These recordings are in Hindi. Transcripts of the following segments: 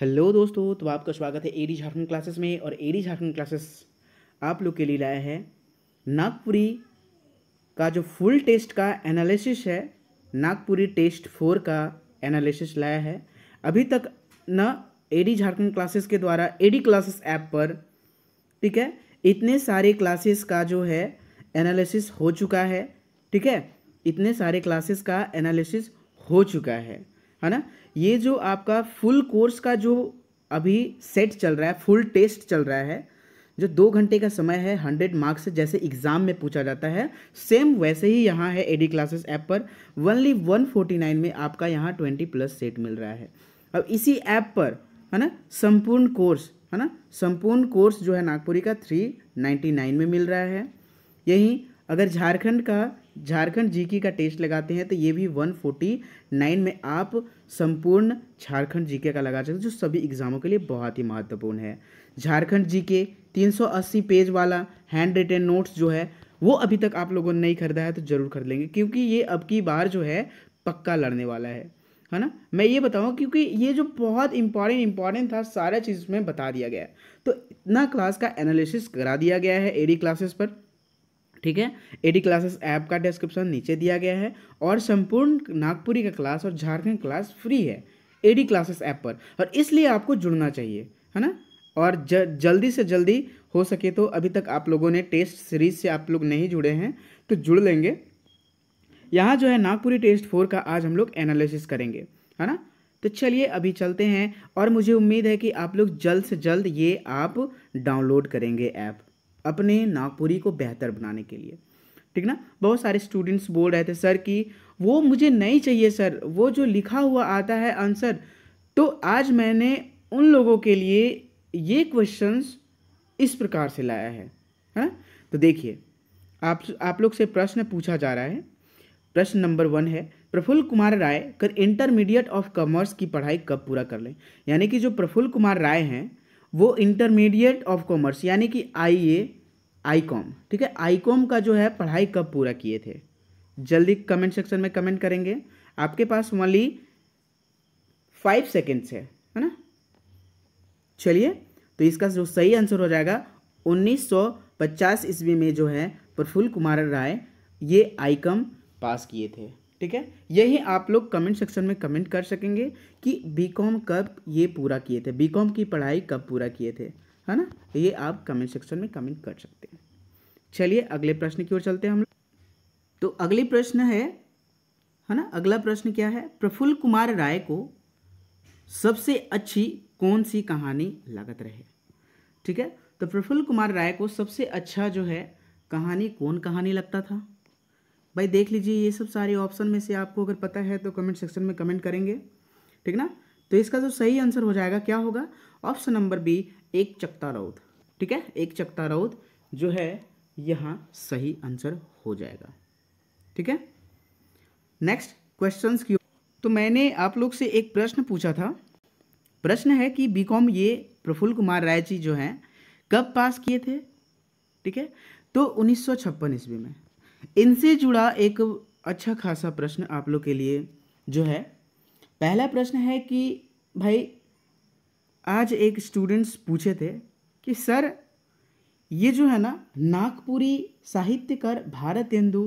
हेलो दोस्तों तो आपका स्वागत है एडी झारखंड क्लासेस में और एडी झारखंड क्लासेस आप लोग के लिए लाया है नागपुरी का जो फुल टेस्ट का एनालिसिस है नागपुरी टेस्ट फोर का एनालिसिस लाया है अभी तक ना एडी झारखंड क्लासेस के द्वारा एडी क्लासेस ऐप पर ठीक है इतने सारे क्लासेस का जो है एनालिसिस हो चुका है ठीक है इतने सारे क्लासेस का एनालिसिस हो चुका है है ना ये जो आपका फुल कोर्स का जो अभी सेट चल रहा है फुल टेस्ट चल रहा है जो दो घंटे का समय है हंड्रेड मार्क्स जैसे एग्जाम में पूछा जाता है सेम वैसे ही यहाँ है एडी क्लासेस ऐप पर वनली वन फोर्टी नाइन में आपका यहाँ ट्वेंटी प्लस सेट मिल रहा है अब इसी ऐप पर है ना संपूर्ण कोर्स है ना संपूर्ण कोर्स जो है नागपुरी का थ्री नाइन्टी नाइन में मिल रहा है यहीं अगर झारखंड का झारखंड जीके का टेस्ट लगाते हैं तो ये भी 149 में आप संपूर्ण झारखंड जीके का लगा सकते हो जो सभी एग्ज़ामों के लिए बहुत ही महत्वपूर्ण है झारखंड जीके 380 पेज वाला हैंड रिटेन नोट्स जो है वो अभी तक आप लोगों ने नहीं खरीदा है तो ज़रूर खरीद लेंगे क्योंकि ये अब की बार जो है पक्का लड़ने वाला है है ना मैं ये बताऊँ क्योंकि ये जो बहुत इंपॉर्टेंट इंपॉर्टेंट था सारा चीज़ में बता दिया गया है तो इतना क्लास का एनालिसिस करा दिया गया है एडी क्लासेस पर ठीक है एडी क्लासेस ऐप का डिस्क्रिप्शन नीचे दिया गया है और संपूर्ण नागपुरी का क्लास और झारखंड क्लास फ्री है एडी क्लासेस ऐप पर और इसलिए आपको जुड़ना चाहिए है ना और ज, जल्दी से जल्दी हो सके तो अभी तक आप लोगों ने टेस्ट सीरीज से आप लोग नहीं जुड़े हैं तो जुड़ लेंगे यहाँ जो है नागपुरी टेस्ट फोर का आज हम लोग एनालिसिस करेंगे है ना तो चलिए अभी चलते हैं और मुझे उम्मीद है कि आप लोग जल्द से जल्द ये आप डाउनलोड करेंगे ऐप अपने नागपुरी को बेहतर बनाने के लिए ठीक ना बहुत सारे स्टूडेंट्स बोल रहे थे सर कि वो मुझे नहीं चाहिए सर वो जो लिखा हुआ आता है आंसर तो आज मैंने उन लोगों के लिए ये क्वेश्चंस इस प्रकार से लाया है है हाँ? ना तो देखिए आप आप लोग से प्रश्न पूछा जा रहा है प्रश्न नंबर वन है प्रफुल्ल कुमार राय कर इंटरमीडिएट ऑफ कॉमर्स की पढ़ाई कब पूरा कर लें यानी कि जो प्रफुल्ल कुमार राय हैं वो इंटरमीडिएट ऑफ कॉमर्स यानी कि आई ए आई कॉम ठीक है आई कॉम का जो है पढ़ाई कब पूरा किए थे जल्दी कमेंट सेक्शन में कमेंट करेंगे आपके पास ओनली फाइव सेकेंड्स है है ना चलिए तो इसका जो सही आंसर हो जाएगा 1950 ईस्वी में जो है प्रफुल्ल कुमार राय ये आईकम पास किए थे ठीक है यही आप लोग कमेंट सेक्शन में कमेंट कर सकेंगे कि बीकॉम कब ये पूरा किए थे बीकॉम की पढ़ाई कब पूरा किए थे है ना ये आप कमेंट सेक्शन में कमेंट कर सकते हैं चलिए अगले प्रश्न की ओर चलते हैं हम लोग तो अगले प्रश्न है है ना अगला प्रश्न क्या है प्रफुल्ल कुमार राय को सबसे अच्छी कौन सी कहानी लागत रहे ठीक है तो प्रफुल्ल कुमार राय को सबसे अच्छा जो है कहानी कौन कहानी लगता था भाई देख लीजिए ये सब सारे ऑप्शन में से आपको अगर पता है तो कमेंट सेक्शन में कमेंट करेंगे ठीक ना तो इसका जो सही आंसर हो जाएगा क्या होगा ऑप्शन नंबर बी एक चकता राउत ठीक है एक चकता राउत जो है यहाँ सही आंसर हो जाएगा ठीक है नेक्स्ट क्वेश्चंस की तो मैंने आप लोग से एक प्रश्न पूछा था प्रश्न है कि बीकॉम ये प्रफुल्ल कुमार राय जी जो हैं कब पास किए थे ठीक है तो उन्नीस सौ ईस्वी में इनसे जुड़ा एक अच्छा खासा प्रश्न आप लोग के लिए जो है पहला प्रश्न है कि भाई आज एक स्टूडेंट्स पूछे थे कि सर ये जो है ना नागपुरी साहित्यकार भारत इंदु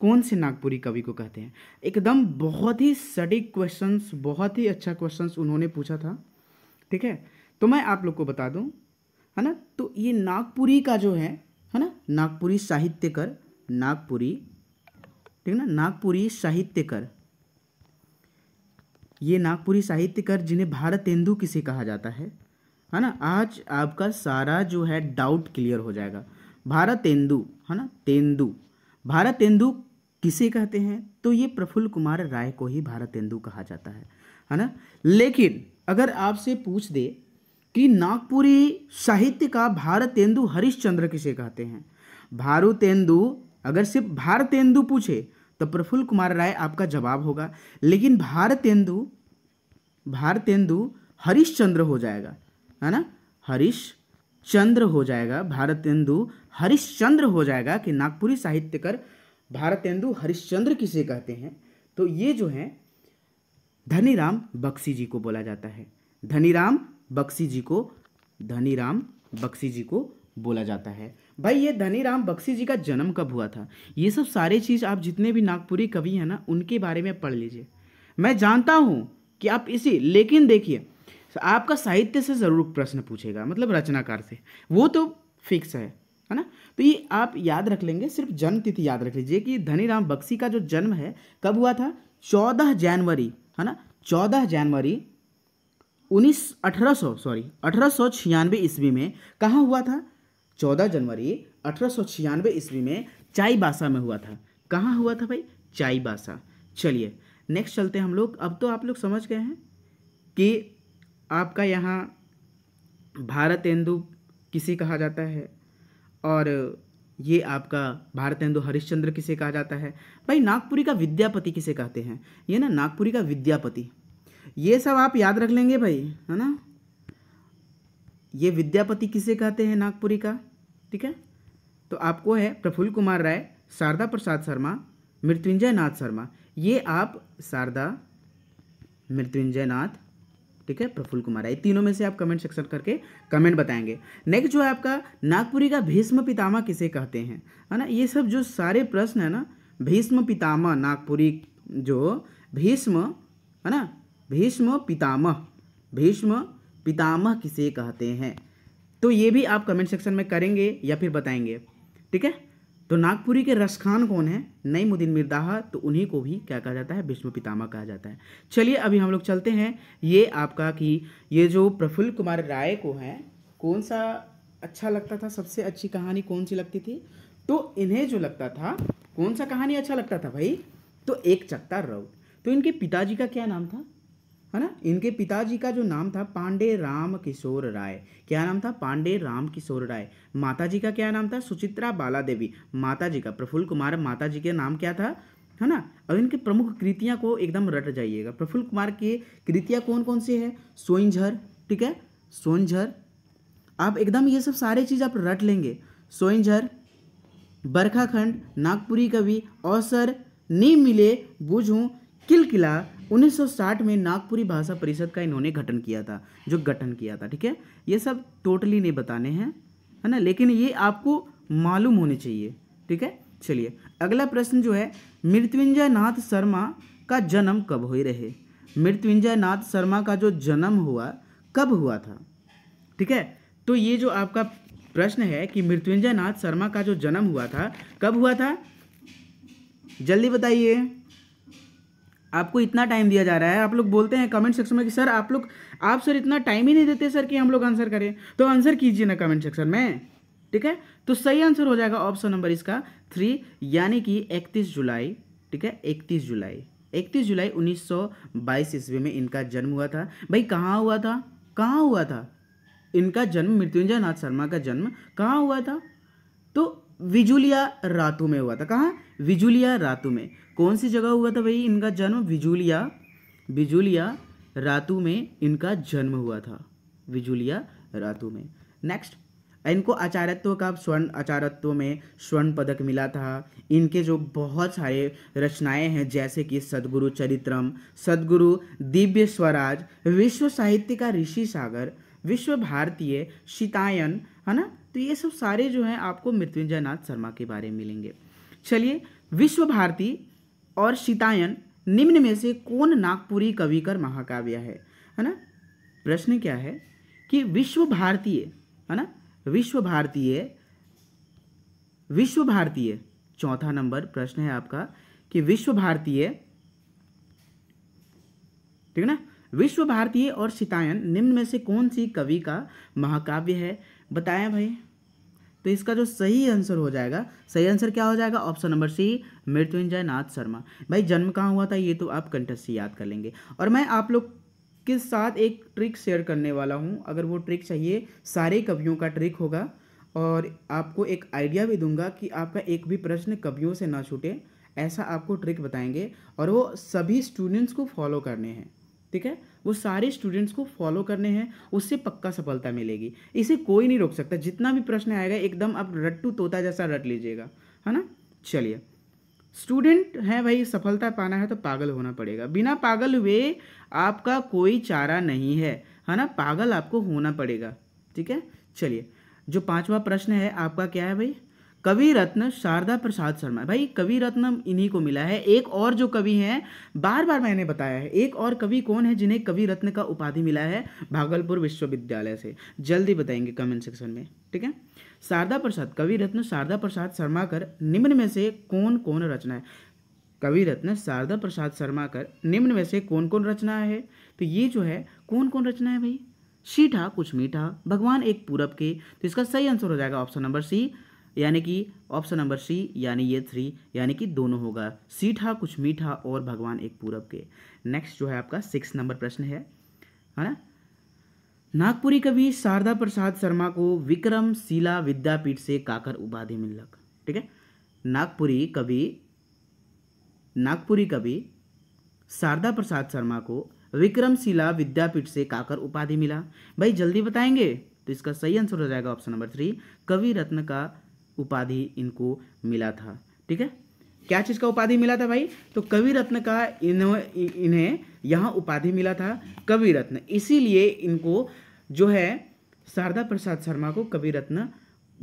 कौन से नागपुरी कवि को कहते हैं एकदम बहुत ही सटीक क्वेश्चंस बहुत ही अच्छा क्वेश्चंस उन्होंने पूछा था ठीक है तो मैं आप लोग को बता दूं है ना तो ये नागपुरी का जो है है ना नागपुरी साहित्यकर नागपुरी ठीक ना नागपुरी साहित्यकर ये नागपुरी साहित्यकर जिन्हें भारतेंदु किसे कहा जाता है है ना आज आपका सारा जो है डाउट क्लियर हो जाएगा भारतेंदु है ना तेंदु भारतेंदु किसे कहते हैं तो ये प्रफुल्ल कुमार राय को ही भारतेंदु कहा जाता है है ना लेकिन अगर आपसे पूछ दे कि नागपुरी साहित्य का भारतेंदु हरिश्चंद्र किसे कहते हैं भारतेंदु अगर सिर्फ भारतेंदु पूछे तो प्रफुल्ल कुमार राय आपका जवाब होगा लेकिन भारतेंदु भारतेंदु हरीश चंद्र हो जाएगा है ना हरीश चंद्र हो जाएगा भारतेंदु हरिश्चंद्र हो जाएगा कि नागपुरी साहित्यकर भारतेंदु हरिश्चंद्र किसे कहते हैं तो ये जो है धनीराम बक्सी जी को बोला जाता है धनीराम बक्सी जी को धनीराम बक्सी जी को बोला जाता है भाई ये धनी राम बख्शी जी का जन्म कब हुआ था ये सब सारी चीज़ आप जितने भी नागपुरी कवि हैं ना उनके बारे में पढ़ लीजिए मैं जानता हूँ कि आप इसी लेकिन देखिए आपका साहित्य से ज़रूर प्रश्न पूछेगा मतलब रचनाकार से वो तो फिक्स है है ना तो ये आप याद रख लेंगे सिर्फ जन्म तिथि याद रख लीजिए कि धनी राम बख्शी का जो जन्म है कब हुआ था चौदह जनवरी है ना चौदह जनवरी उन्नीस अठारह सौ सॉरी अठारह सौ छियानवे ईस्वी में कहाँ हुआ था 14 जनवरी अठारह ईस्वी में चाईबासा में हुआ था कहाँ हुआ था भाई चाईबासा चलिए नेक्स्ट चलते हैं हम लोग अब तो आप लोग समझ गए हैं कि आपका यहाँ भारत इंदु किसे कहा जाता है और ये आपका भारत इंदु हरिश्चंद्र किसे कहा जाता है भाई नागपुरी का विद्यापति किसे कहते हैं ये ना नागपुरी का विद्यापति ये सब आप याद रख लेंगे भाई है ना ये विद्यापति किसे कहते हैं नागपुरी का ठीक है तो आपको है प्रफुल्ल कुमार राय शारदा प्रसाद शर्मा मृत्युंजय नाथ शर्मा ये आप शारदा मृत्युंजय नाथ ठीक है प्रफुल्ल कुमार राय तीनों में से आप कमेंट सेक्शन करके कमेंट बताएंगे नेक्स्ट जो है आपका नागपुरी का भीष्म पितामा किसे कहते हैं है ना ये सब जो सारे प्रश्न है ना भीष्म पितामह नागपुरी जो भीष्म है ना भीष्म पितामह भीष्म पितामह किसे कहते हैं तो ये भी आप कमेंट सेक्शन में करेंगे या फिर बताएंगे ठीक है तो नागपुरी के रसखान कौन है नई मुद्दीन मिर्दाहा तो उन्हीं को भी क्या कहा जाता है विष्णु पितामह कहा जाता है चलिए अभी हम लोग चलते हैं ये आपका कि ये जो प्रफुल्ल कुमार राय को है कौन सा अच्छा लगता था सबसे अच्छी कहानी कौन सी लगती थी तो इन्हें जो लगता था कौन सा कहानी अच्छा लगता था भाई तो एक चक्ता राउत तो इनके पिताजी का क्या नाम था है ना इनके पिताजी का जो नाम था पांडे राम किशोर राय क्या नाम था पांडे राम किशोर राय माता जी का क्या नाम था सुचित्रा बाला देवी माता जी का प्रफुल्ल कुमार माता जी के नाम क्या था है ना अब इनके प्रमुख कृतियाँ को एकदम रट जाइएगा प्रफुल्ल कुमार की कृतियाँ कौन कौन सी है सोइंझर ठीक है सोनझर आप एकदम ये सब सारे चीज़ आप रट लेंगे सोइंझर बरखाखंड नागपुरी कवि अवसर नहीं मिले बुझूँ किलकिला 1960 में नागपुरी भाषा परिषद का इन्होंने गठन किया था जो गठन किया था ठीक है ये सब टोटली नहीं बताने हैं है ना लेकिन ये आपको मालूम होने चाहिए ठीक है चलिए अगला प्रश्न जो है मृत्युंजय नाथ शर्मा का जन्म कब हो रहे मृत्युंजय नाथ शर्मा का जो जन्म हुआ कब हुआ था ठीक है तो ये जो आपका प्रश्न है कि मृत्युंजय नाथ शर्मा का जो जन्म हुआ था कब हुआ था जल्दी बताइए आपको इतना टाइम दिया जा रहा है आप लोग बोलते हैं कमेंट सेक्शन में कि सर आप लोग आप सर इतना टाइम ही नहीं देते सर कि हम लोग आंसर करें तो आंसर कीजिए ना कमेंट सेक्शन में ठीक है तो सही आंसर हो जाएगा ऑप्शन नंबर इसका थ्री यानी कि इकतीस जुलाई ठीक है इकतीस जुलाई इकतीस जुलाई उन्नीस ईस्वी में इनका जन्म हुआ था भाई कहाँ हुआ था कहाँ हुआ था इनका जन्म मृत्युंजय नाथ शर्मा का जन्म कहाँ हुआ था तो विजुलिया रातू में हुआ था कहाँ विजुलिया रातू में कौन सी जगह हुआ था भाई इनका जन्म विजुलिया विजुलिया रातू में इनका जन्म हुआ था विजुलिया रातू में नेक्स्ट इनको आचार्यत्व का स्वर्ण आचार्यत्व में स्वर्ण पदक मिला था इनके जो बहुत सारे रचनाएं हैं जैसे कि सदगुरु चरित्रम सदगुरु दिव्य स्वराज विश्व साहित्य का ऋषि सागर विश्व भारतीय शीतायन है ना तो ये सब सारे जो हैं आपको मृत्युंजय नाथ शर्मा के बारे में मिलेंगे चलिए विश्व भारती और शीतायन निम्न में से कौन नागपुरी कवि कर महाकाव्य है है ना प्रश्न क्या है कि विश्व भारतीय है ना विश्व भारतीय विश्व भारतीय चौथा नंबर प्रश्न है आपका कि विश्व भारतीय ठीक है ना विश्व भारतीय और शीतायन निम्न में से कौन सी कवि का महाकाव्य है बताएं भाई तो इसका जो सही आंसर हो जाएगा सही आंसर क्या हो जाएगा option number C Mrityunjay Nath Sharma भाई जन्म कहाँ हुआ था ये तो आप कंटेस्ट से याद कर लेंगे और मैं आप लोग के साथ एक ट्रिक शेयर करने वाला हूँ अगर वो ट्रिक चाहिए सारे कवियों का ट्रिक होगा और आपको एक आइडिया भी दूंगा कि आपका एक भी प्रश्न कवियों से ना छूटे ऐसा आपको ट्रिक बताएंगे और वो सभी स्टूडेंट्स को फॉलो करने हैं ठीक है वो सारे स्टूडेंट्स को फॉलो करने हैं उससे पक्का सफलता मिलेगी इसे कोई नहीं रोक सकता जितना भी प्रश्न आएगा एकदम आप रट्टू तोता जैसा रट लीजिएगा है ना चलिए स्टूडेंट है भाई सफलता पाना है तो पागल होना पड़ेगा बिना पागल हुए आपका कोई चारा नहीं है है ना पागल आपको होना पड़ेगा ठीक है चलिए जो पांचवा प्रश्न है आपका क्या है भाई कवि रत्न शारदा प्रसाद शर्मा भाई कवि रत्न इन्हीं को मिला है एक और जो कवि हैं बार बार मैंने बताया है एक और कवि कौन है जिन्हें कवि रत्न का उपाधि मिला है भागलपुर विश्वविद्यालय से जल्दी बताएंगे कमेंट सेक्शन में ठीक है शारदा प्रसाद कवि रत्न शारदा प्रसाद शर्मा कर निम्न में से कौन कौन रचना है कवि रत्न शारदा प्रसाद शर्मा कर निम्न में से कौन कौन रचना है तो ये जो है कौन कौन रचना है भाई शीठा कुछ मीठा भगवान एक पूरब के तो इसका सही आंसर हो जाएगा ऑप्शन नंबर सी यानी कि ऑप्शन नंबर सी यानी ये थ्री यानी कि दोनों होगा सीठा कुछ मीठा और भगवान एक पूरब के नेक्स्ट जो है आपका सिक्स नंबर प्रश्न है है ना नागपुरी कवि शारदा प्रसाद शर्मा को विक्रम शिला विद्यापीठ से काकर उपाधि मिलक ठीक है नागपुरी कवि नागपुरी कवि शारदा प्रसाद शर्मा को विक्रमशिला विद्यापीठ से काकर उपाधि मिला भाई जल्दी बताएंगे तो इसका सही आंसर हो जाएगा ऑप्शन नंबर थ्री कवि रत्न का उपाधि इनको मिला था ठीक है क्या चीज़ का उपाधि मिला था भाई तो कवि रत्न का इन्हें इन्हें यहाँ उपाधि मिला था कवि रत्न इसीलिए इनको जो है शारदा प्रसाद शर्मा को कवि रत्न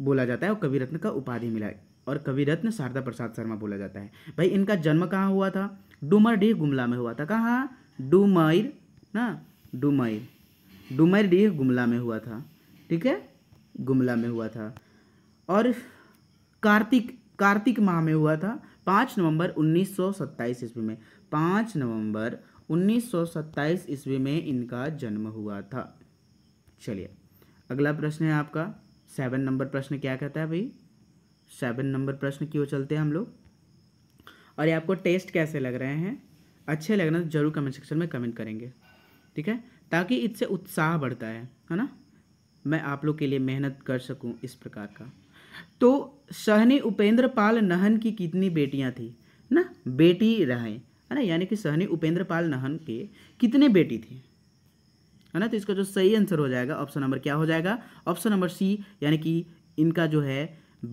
बोला जाता है और कवि रत्न का उपाधि मिला है और कवि रत्न शारदा प्रसाद शर्मा बोला जाता है भाई इनका जन्म कहाँ हुआ था डीह गुमला में हुआ था कहाँ डुमैर ना डुमर डीह गुमला में हुआ था ठीक है गुमला में हुआ था और कार्तिक कार्तिक माह में हुआ था पाँच नवंबर 1927 ईस्वी में पाँच नवंबर 1927 ईस्वी में इनका जन्म हुआ था चलिए अगला प्रश्न है आपका सेवन नंबर प्रश्न क्या कहता है भाई सेवन नंबर प्रश्न क्यों चलते हैं हम लोग और ये आपको टेस्ट कैसे लग रहे हैं अच्छे लग रहे हैं तो जरूर कमेंट सेक्शन में कमेंट करेंगे ठीक है ताकि इससे उत्साह बढ़ता है है ना मैं आप लोग के लिए मेहनत कर सकूं इस प्रकार का तो सहनी उपेंद्र पाल नहन की कितनी बेटियां थी ना बेटी रहें है ना यानी कि सहनी उपेंद्र पाल नहन के कितने बेटी थी है ना तो इसका जो सही आंसर हो जाएगा ऑप्शन नंबर क्या हो जाएगा ऑप्शन नंबर सी यानी कि इनका जो है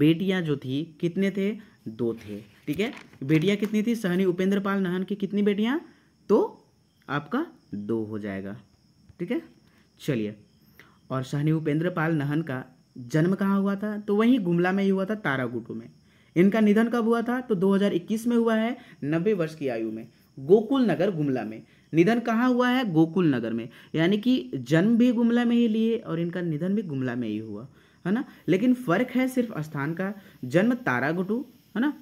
बेटियां जो थी कितने थे दो थे ठीक है बेटियां कितनी थी सहनी उपेंद्र पाल नहन की कितनी बेटियां तो आपका दो हो जाएगा ठीक है चलिए और सहनी उपेंद्र पाल नहन का जन्म कहाँ हुआ था तो वहीं गुमला में ही हुआ था तारागुटू में इनका निधन कब हुआ था तो 2021 में हुआ है नब्बे वर्ष की आयु में गोकुल नगर गुमला में निधन कहाँ हुआ है गोकुल नगर में यानी कि जन्म भी गुमला में ही लिए और इनका निधन भी गुमला में ही हुआ है ना लेकिन फ़र्क है सिर्फ स्थान का जन्म तारागुटू है ना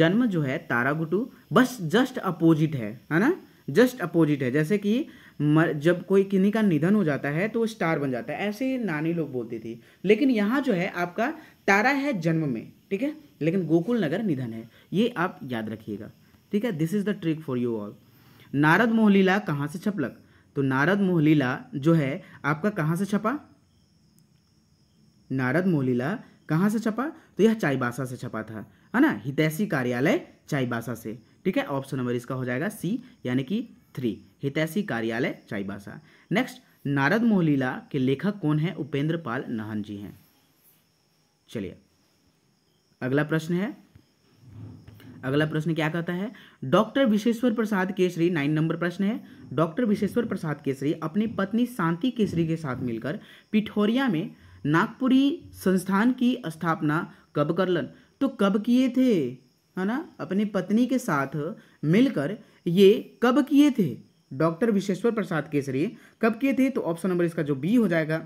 जन्म जो है तारागुटू बस जस्ट अपोजिट है है ना जस्ट अपोजिट है जैसे कि जब कोई किन्हीं का निधन हो जाता है तो वो स्टार बन जाता है ऐसे नानी लोग बोलती थी लेकिन यहाँ जो है आपका तारा है जन्म में ठीक है लेकिन गोकुल नगर निधन है ये आप याद रखिएगा ठीक है this is the trick for you all Narad मोहलीला कहाँ से छपलक तो नारद मोहलीला जो है आपका कहाँ से छपा नारद मोहलीला कहाँ से छपा तो यह चाईबासा से छपा था है ना हितैषी कार्यालय चाईबासा से ठीक है ऑप्शन नंबर इसका हो जाएगा सी यानी कि थ्री हितैषी कार्यालय चाईबासा नेक्स्ट नारद मोहलीला के लेखक कौन है उपेंद्र पाल नहन जी हैं चलिए अगला प्रश्न है अगला प्रश्न क्या कहता है doctor Vishweshwar Prasad Keshari nine number प्रश्न है डॉक्टर विशेश्वर प्रसाद केसरी अपनी पत्नी शांति केसरी के साथ मिलकर पिठोरिया में नागपुरी संस्थान की स्थापना कब कर लन तो कब किए थे है ना अपनी पत्नी के साथ मिलकर ये कब किए थे डॉक्टर विशेश्वर प्रसाद केसरी कब किए थे तो ऑप्शन नंबर इसका जो बी हो जाएगा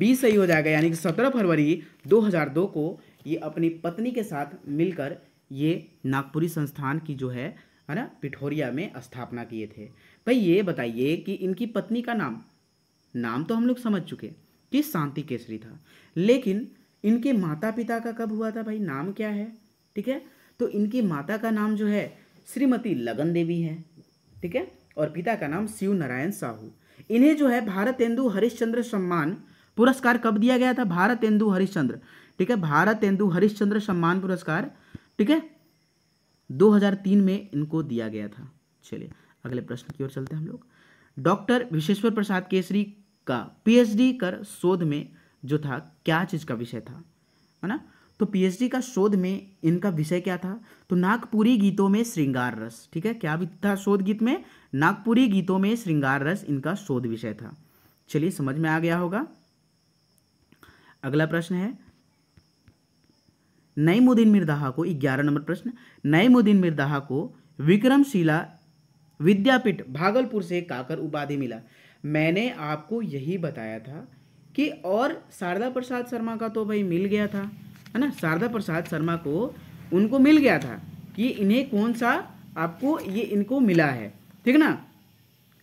बी सही हो जाएगा यानी कि सत्रह फरवरी 2002 को ये अपनी पत्नी के साथ मिलकर ये नागपुरी संस्थान की जो है है ना पिठोरिया में स्थापना किए थे भाई ये बताइए कि इनकी पत्नी का नाम नाम तो हम लोग समझ चुके कि शांति केसरी था लेकिन इनके माता पिता का कब हुआ था भाई नाम क्या है ठीक है तो इनकी माता का नाम जो है श्रीमती लगन देवी है ठीक है और पिता का नाम शिव नारायण साहू इन्हें जो है भारत इंदु हरिश्चंद्र सम्मान पुरस्कार कब दिया गया था भारत इंदु हरिश्चंद्र ठीक है भारत इंदु हरिश्चंद्र सम्मान पुरस्कार ठीक है 2003 में इनको दिया गया था चलिए अगले प्रश्न की ओर चलते हैं हम लोग डॉक्टर विश्वेश्वर प्रसाद केसरी का पीएचडी कर शोध में जो था क्या चीज़ का विषय था है ना तो पीएचडी का शोध में इनका विषय क्या था तो नागपुरी गीतों में श्रृंगार रस ठीक है क्या था शोध गीत में नागपुरी गीतों में श्रृंगार रस इनका शोध विषय था चलिए समझ में आ गया होगा अगला प्रश्न है नईमुद्दीन मिर्दाहा को ग्यारह नंबर प्रश्न नईमुद्दीन मिर्दाहा को विक्रमशिला विद्यापीठ भागलपुर से काकर उपाधि मिला मैंने आपको यही बताया था कि और शारदा प्रसाद शर्मा का तो भाई मिल गया था है ना शारदा प्रसाद शर्मा को उनको मिल गया था कि इन्हें कौन सा आपको ये इनको मिला है ठीक ना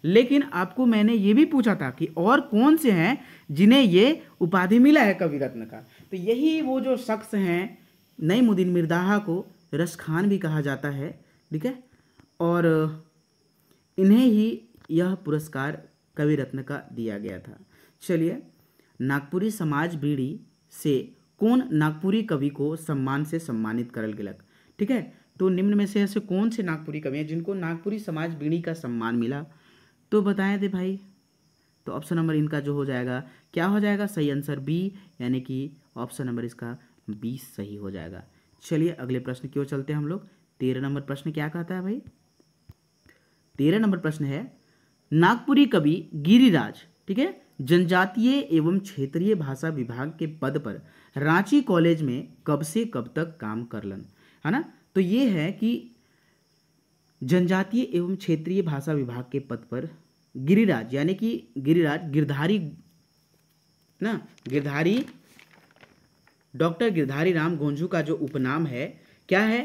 लेकिन आपको मैंने ये भी पूछा था कि और कौन से हैं जिन्हें ये उपाधि मिला है कवि रत्न का तो यही वो जो शख्स हैं नई मुद्दीन मिर्दाहा को रस खान भी कहा जाता है ठीक है और इन्हें ही यह पुरस्कार कवि रत्न का दिया गया था चलिए नागपुरी समाज बीड़ी से कौन नागपुरी कवि को सम्मान से सम्मानित करल गलक ठीक है तो निम्न में से ऐसे कौन से नागपुरी कवि हैं जिनको नागपुरी समाज बीणी का सम्मान मिला तो बताएं थे भाई तो ऑप्शन नंबर इनका जो हो जाएगा क्या हो जाएगा सही आंसर बी यानी कि ऑप्शन नंबर इसका बी सही हो जाएगा चलिए अगले प्रश्न की ओर चलते हैं हम लोग तेरह नंबर प्रश्न क्या कहता है भाई तेरह नंबर प्रश्न है नागपुरी कवि गिरिराज ठीक है जनजातीय एवं क्षेत्रीय भाषा विभाग के पद पर रांची कॉलेज में कब से कब तक काम कर लन है ना तो ये है कि जनजातीय एवं क्षेत्रीय भाषा विभाग के पद पर गिरिराज यानी कि गिरिराज गिरधारी ना गिरधारी डॉक्टर गिरधारी राम गोंजू का जो उपनाम है क्या है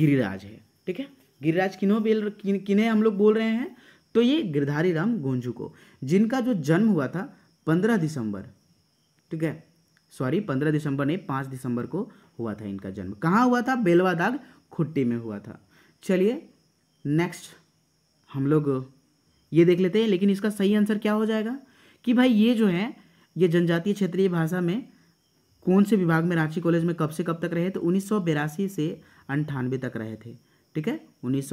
गिरिराज है ठीक है गिरिराज किन्हों बेल किन्हें हम लोग बोल रहे हैं तो ये गिरधारी राम गोंजू को जिनका जो जन्म हुआ था पंद्रह दिसंबर ठीक है सॉरी पंद्रह दिसंबर नहीं पाँच दिसंबर को हुआ था इनका जन्म कहाँ हुआ था बेलवादाग खुट्टी में हुआ था चलिए नेक्स्ट हम लोग ये देख लेते हैं लेकिन इसका सही आंसर क्या हो जाएगा कि भाई ये जो है ये जनजातीय क्षेत्रीय भाषा में कौन से विभाग में रांची कॉलेज में कब से कब तक रहे तो उन्नीस से अंठानवे तक रहे थे ठीक है उन्नीस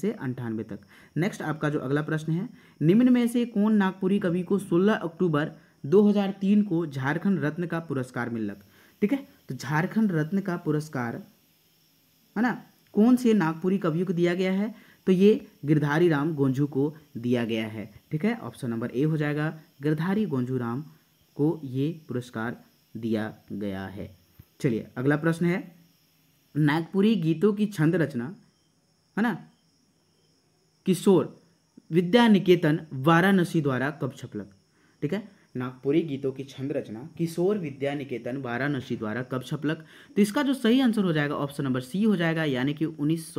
से अंठानवे तक नेक्स्ट आपका जो अगला प्रश्न है निम्न में से कौन नागपुरी कवि को 16 अक्टूबर 2003 को झारखंड रत्न का पुरस्कार लग ठीक है तो झारखंड रत्न का पुरस्कार है ना कौन से नागपुरी कवियों को दिया गया है तो ये गिरधारी राम गोंजू को दिया गया है ठीक है ऑप्शन नंबर ए हो जाएगा गिरधारी गोंजू राम को ये पुरस्कार दिया गया है चलिए अगला प्रश्न है नागपुरी गीतों की छंद रचना है ना किशोर विद्या निकेतन वाराणसी द्वारा कब छपलक ठीक है नागपुरी गीतों की छंद रचना किशोर विद्या निकेतन वाराणसी द्वारा कब छपलक तो इसका जो सही आंसर हो जाएगा ऑप्शन नंबर सी हो जाएगा यानी कि उन्नीस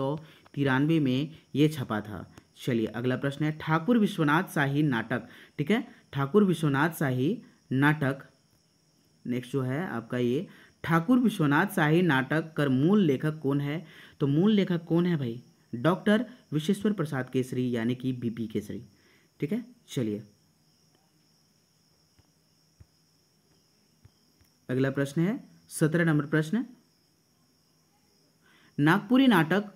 में ये छपा था चलिए अगला प्रश्न है ठाकुर विश्वनाथ शाही नाटक ठीक है ठाकुर विश्वनाथ शाही नाटक नेक्स्ट जो है आपका ये ठाकुर विश्वनाथ शाही नाटक कर मूल लेखक कौन है तो मूल लेखक कौन है भाई डॉक्टर विश्वेश्वर प्रसाद केसरी यानी कि बीपी केसरी ठीक है चलिए अगला प्रश्न है सत्रह नंबर प्रश्न नागपुरी नाटक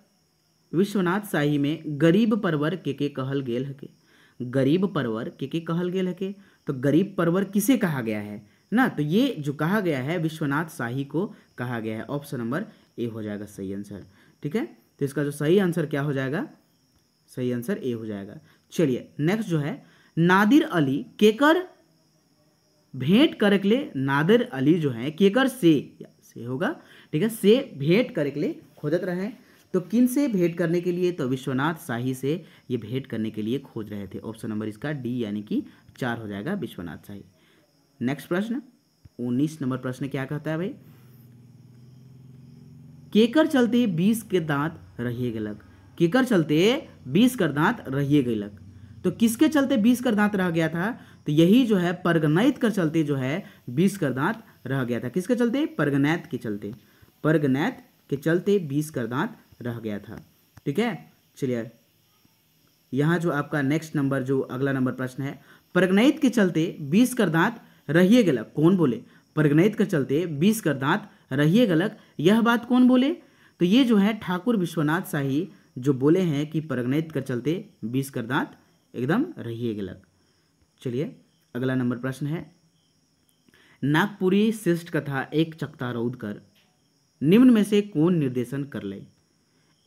विश्वनाथ शाही में गरीब परवर के के कहल गेल हके गरीब परवर के के कहल गेल हके तो गरीब परवर किसे कहा गया है ना तो ये जो कहा गया है विश्वनाथ शाही को कहा गया है ऑप्शन नंबर ए हो जाएगा सही आंसर ठीक है तो इसका जो सही आंसर क्या हो जाएगा सही आंसर ए हो जाएगा चलिए नेक्स्ट जो है नादिर अली केकर भेंट करे के लिए नादिर अली जो है केकर से से होगा ठीक है से भेंट करे के लिए खोजत रहे तो किन से भेंट करने के लिए तो विश्वनाथ शाही से ये भेंट करने के लिए खोज रहे थे ऑप्शन नंबर इसका डी यानी कि चार हो जाएगा विश्वनाथ शाही नेक्स्ट प्रश्न उन्नीस नंबर प्रश्न क्या कहता है भाई केकर चलते बीस के दांत रहिए गलग केकर चलते बीस कर दांत रहिए गलग तो किसके चलते बीस कर दांत रह गया था तो यही जो है परगनैत कर चलते जो है बीस करदांत रह गया था किसके चलते परगनैत के चलते परगनैत के चलते बीस करदांत रह गया था ठीक है चलिए यहाँ जो आपका नेक्स्ट नंबर जो अगला नंबर प्रश्न है परगनैत के चलते बीस करदांत रहिए गलक कौन बोले परगनैत के चलते बीस करदांत रहिए गलक यह बात कौन बोले तो ये जो है ठाकुर विश्वनाथ शाही जो बोले हैं कि परगनैत के चलते बीस करदांत एकदम रहिए गलक चलिए अगला नंबर प्रश्न है नागपुरी शिष्ट कथा एक चक्ता चकता कर निम्न में से कौन निर्देशन कर ले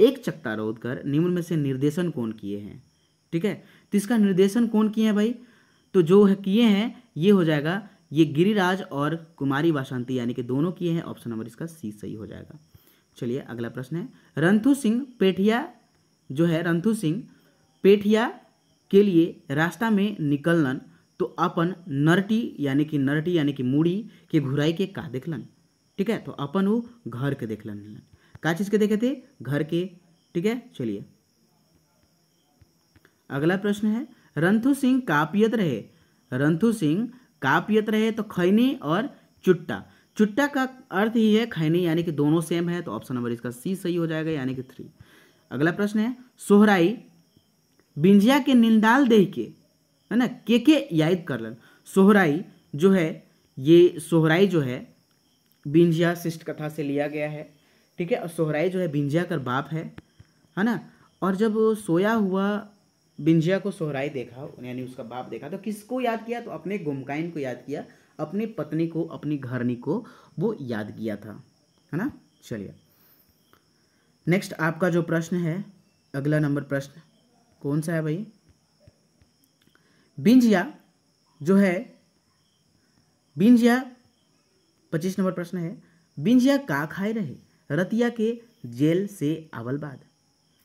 एक चक्ता चकता कर निम्न में से निर्देशन कौन किए हैं ठीक है तो इसका निर्देशन कौन किए हैं भाई तो जो है किए हैं ये हो जाएगा ये गिरिराज और कुमारी वाशांति यानी कि दोनों किए हैं ऑप्शन नंबर इसका सी सही हो जाएगा चलिए अगला प्रश्न है रंथु सिंह पेठिया जो है रंथु सिंह पेठिया के लिए रास्ता में निकलन तो अपन नरटी यानी कि नरटी यानी कि मूड़ी के घुराई के का देखलन ठीक है तो अपन वो घर के देखलन का चीज़ के देखे थे घर के ठीक है चलिए अगला प्रश्न है रंथु सिंह का पियत रहे रंथु सिंह का पियत रहे तो खैनी और चुट्टा चुट्टा का अर्थ ही है खैनी यानी कि दोनों सेम है तो ऑप्शन नंबर इसका सी सही हो जाएगा यानी कि थ्री अगला प्रश्न है सोहराई बिंजिया के निंदाल दे के है ना के के याद कर लन सोहराई जो है ये सोहराई जो है बिंजिया शिष्ट कथा से लिया गया है ठीक है और सोहराई जो है बिंजिया का बाप है है ना और जब सोया हुआ बिंजिया को सोहराई देखा यानी उसका बाप देखा तो किसको याद किया तो अपने गुमकाइन को याद किया अपनी पत्नी को अपनी घरनी को वो याद किया था है ना चलिए नेक्स्ट आपका जो प्रश्न है अगला नंबर प्रश्न कौन सा है भाई बिंजिया जो है बिंजिया पच्चीस नंबर प्रश्न है बिंजिया का खाए रहे रतिया के जेल से अवल बाद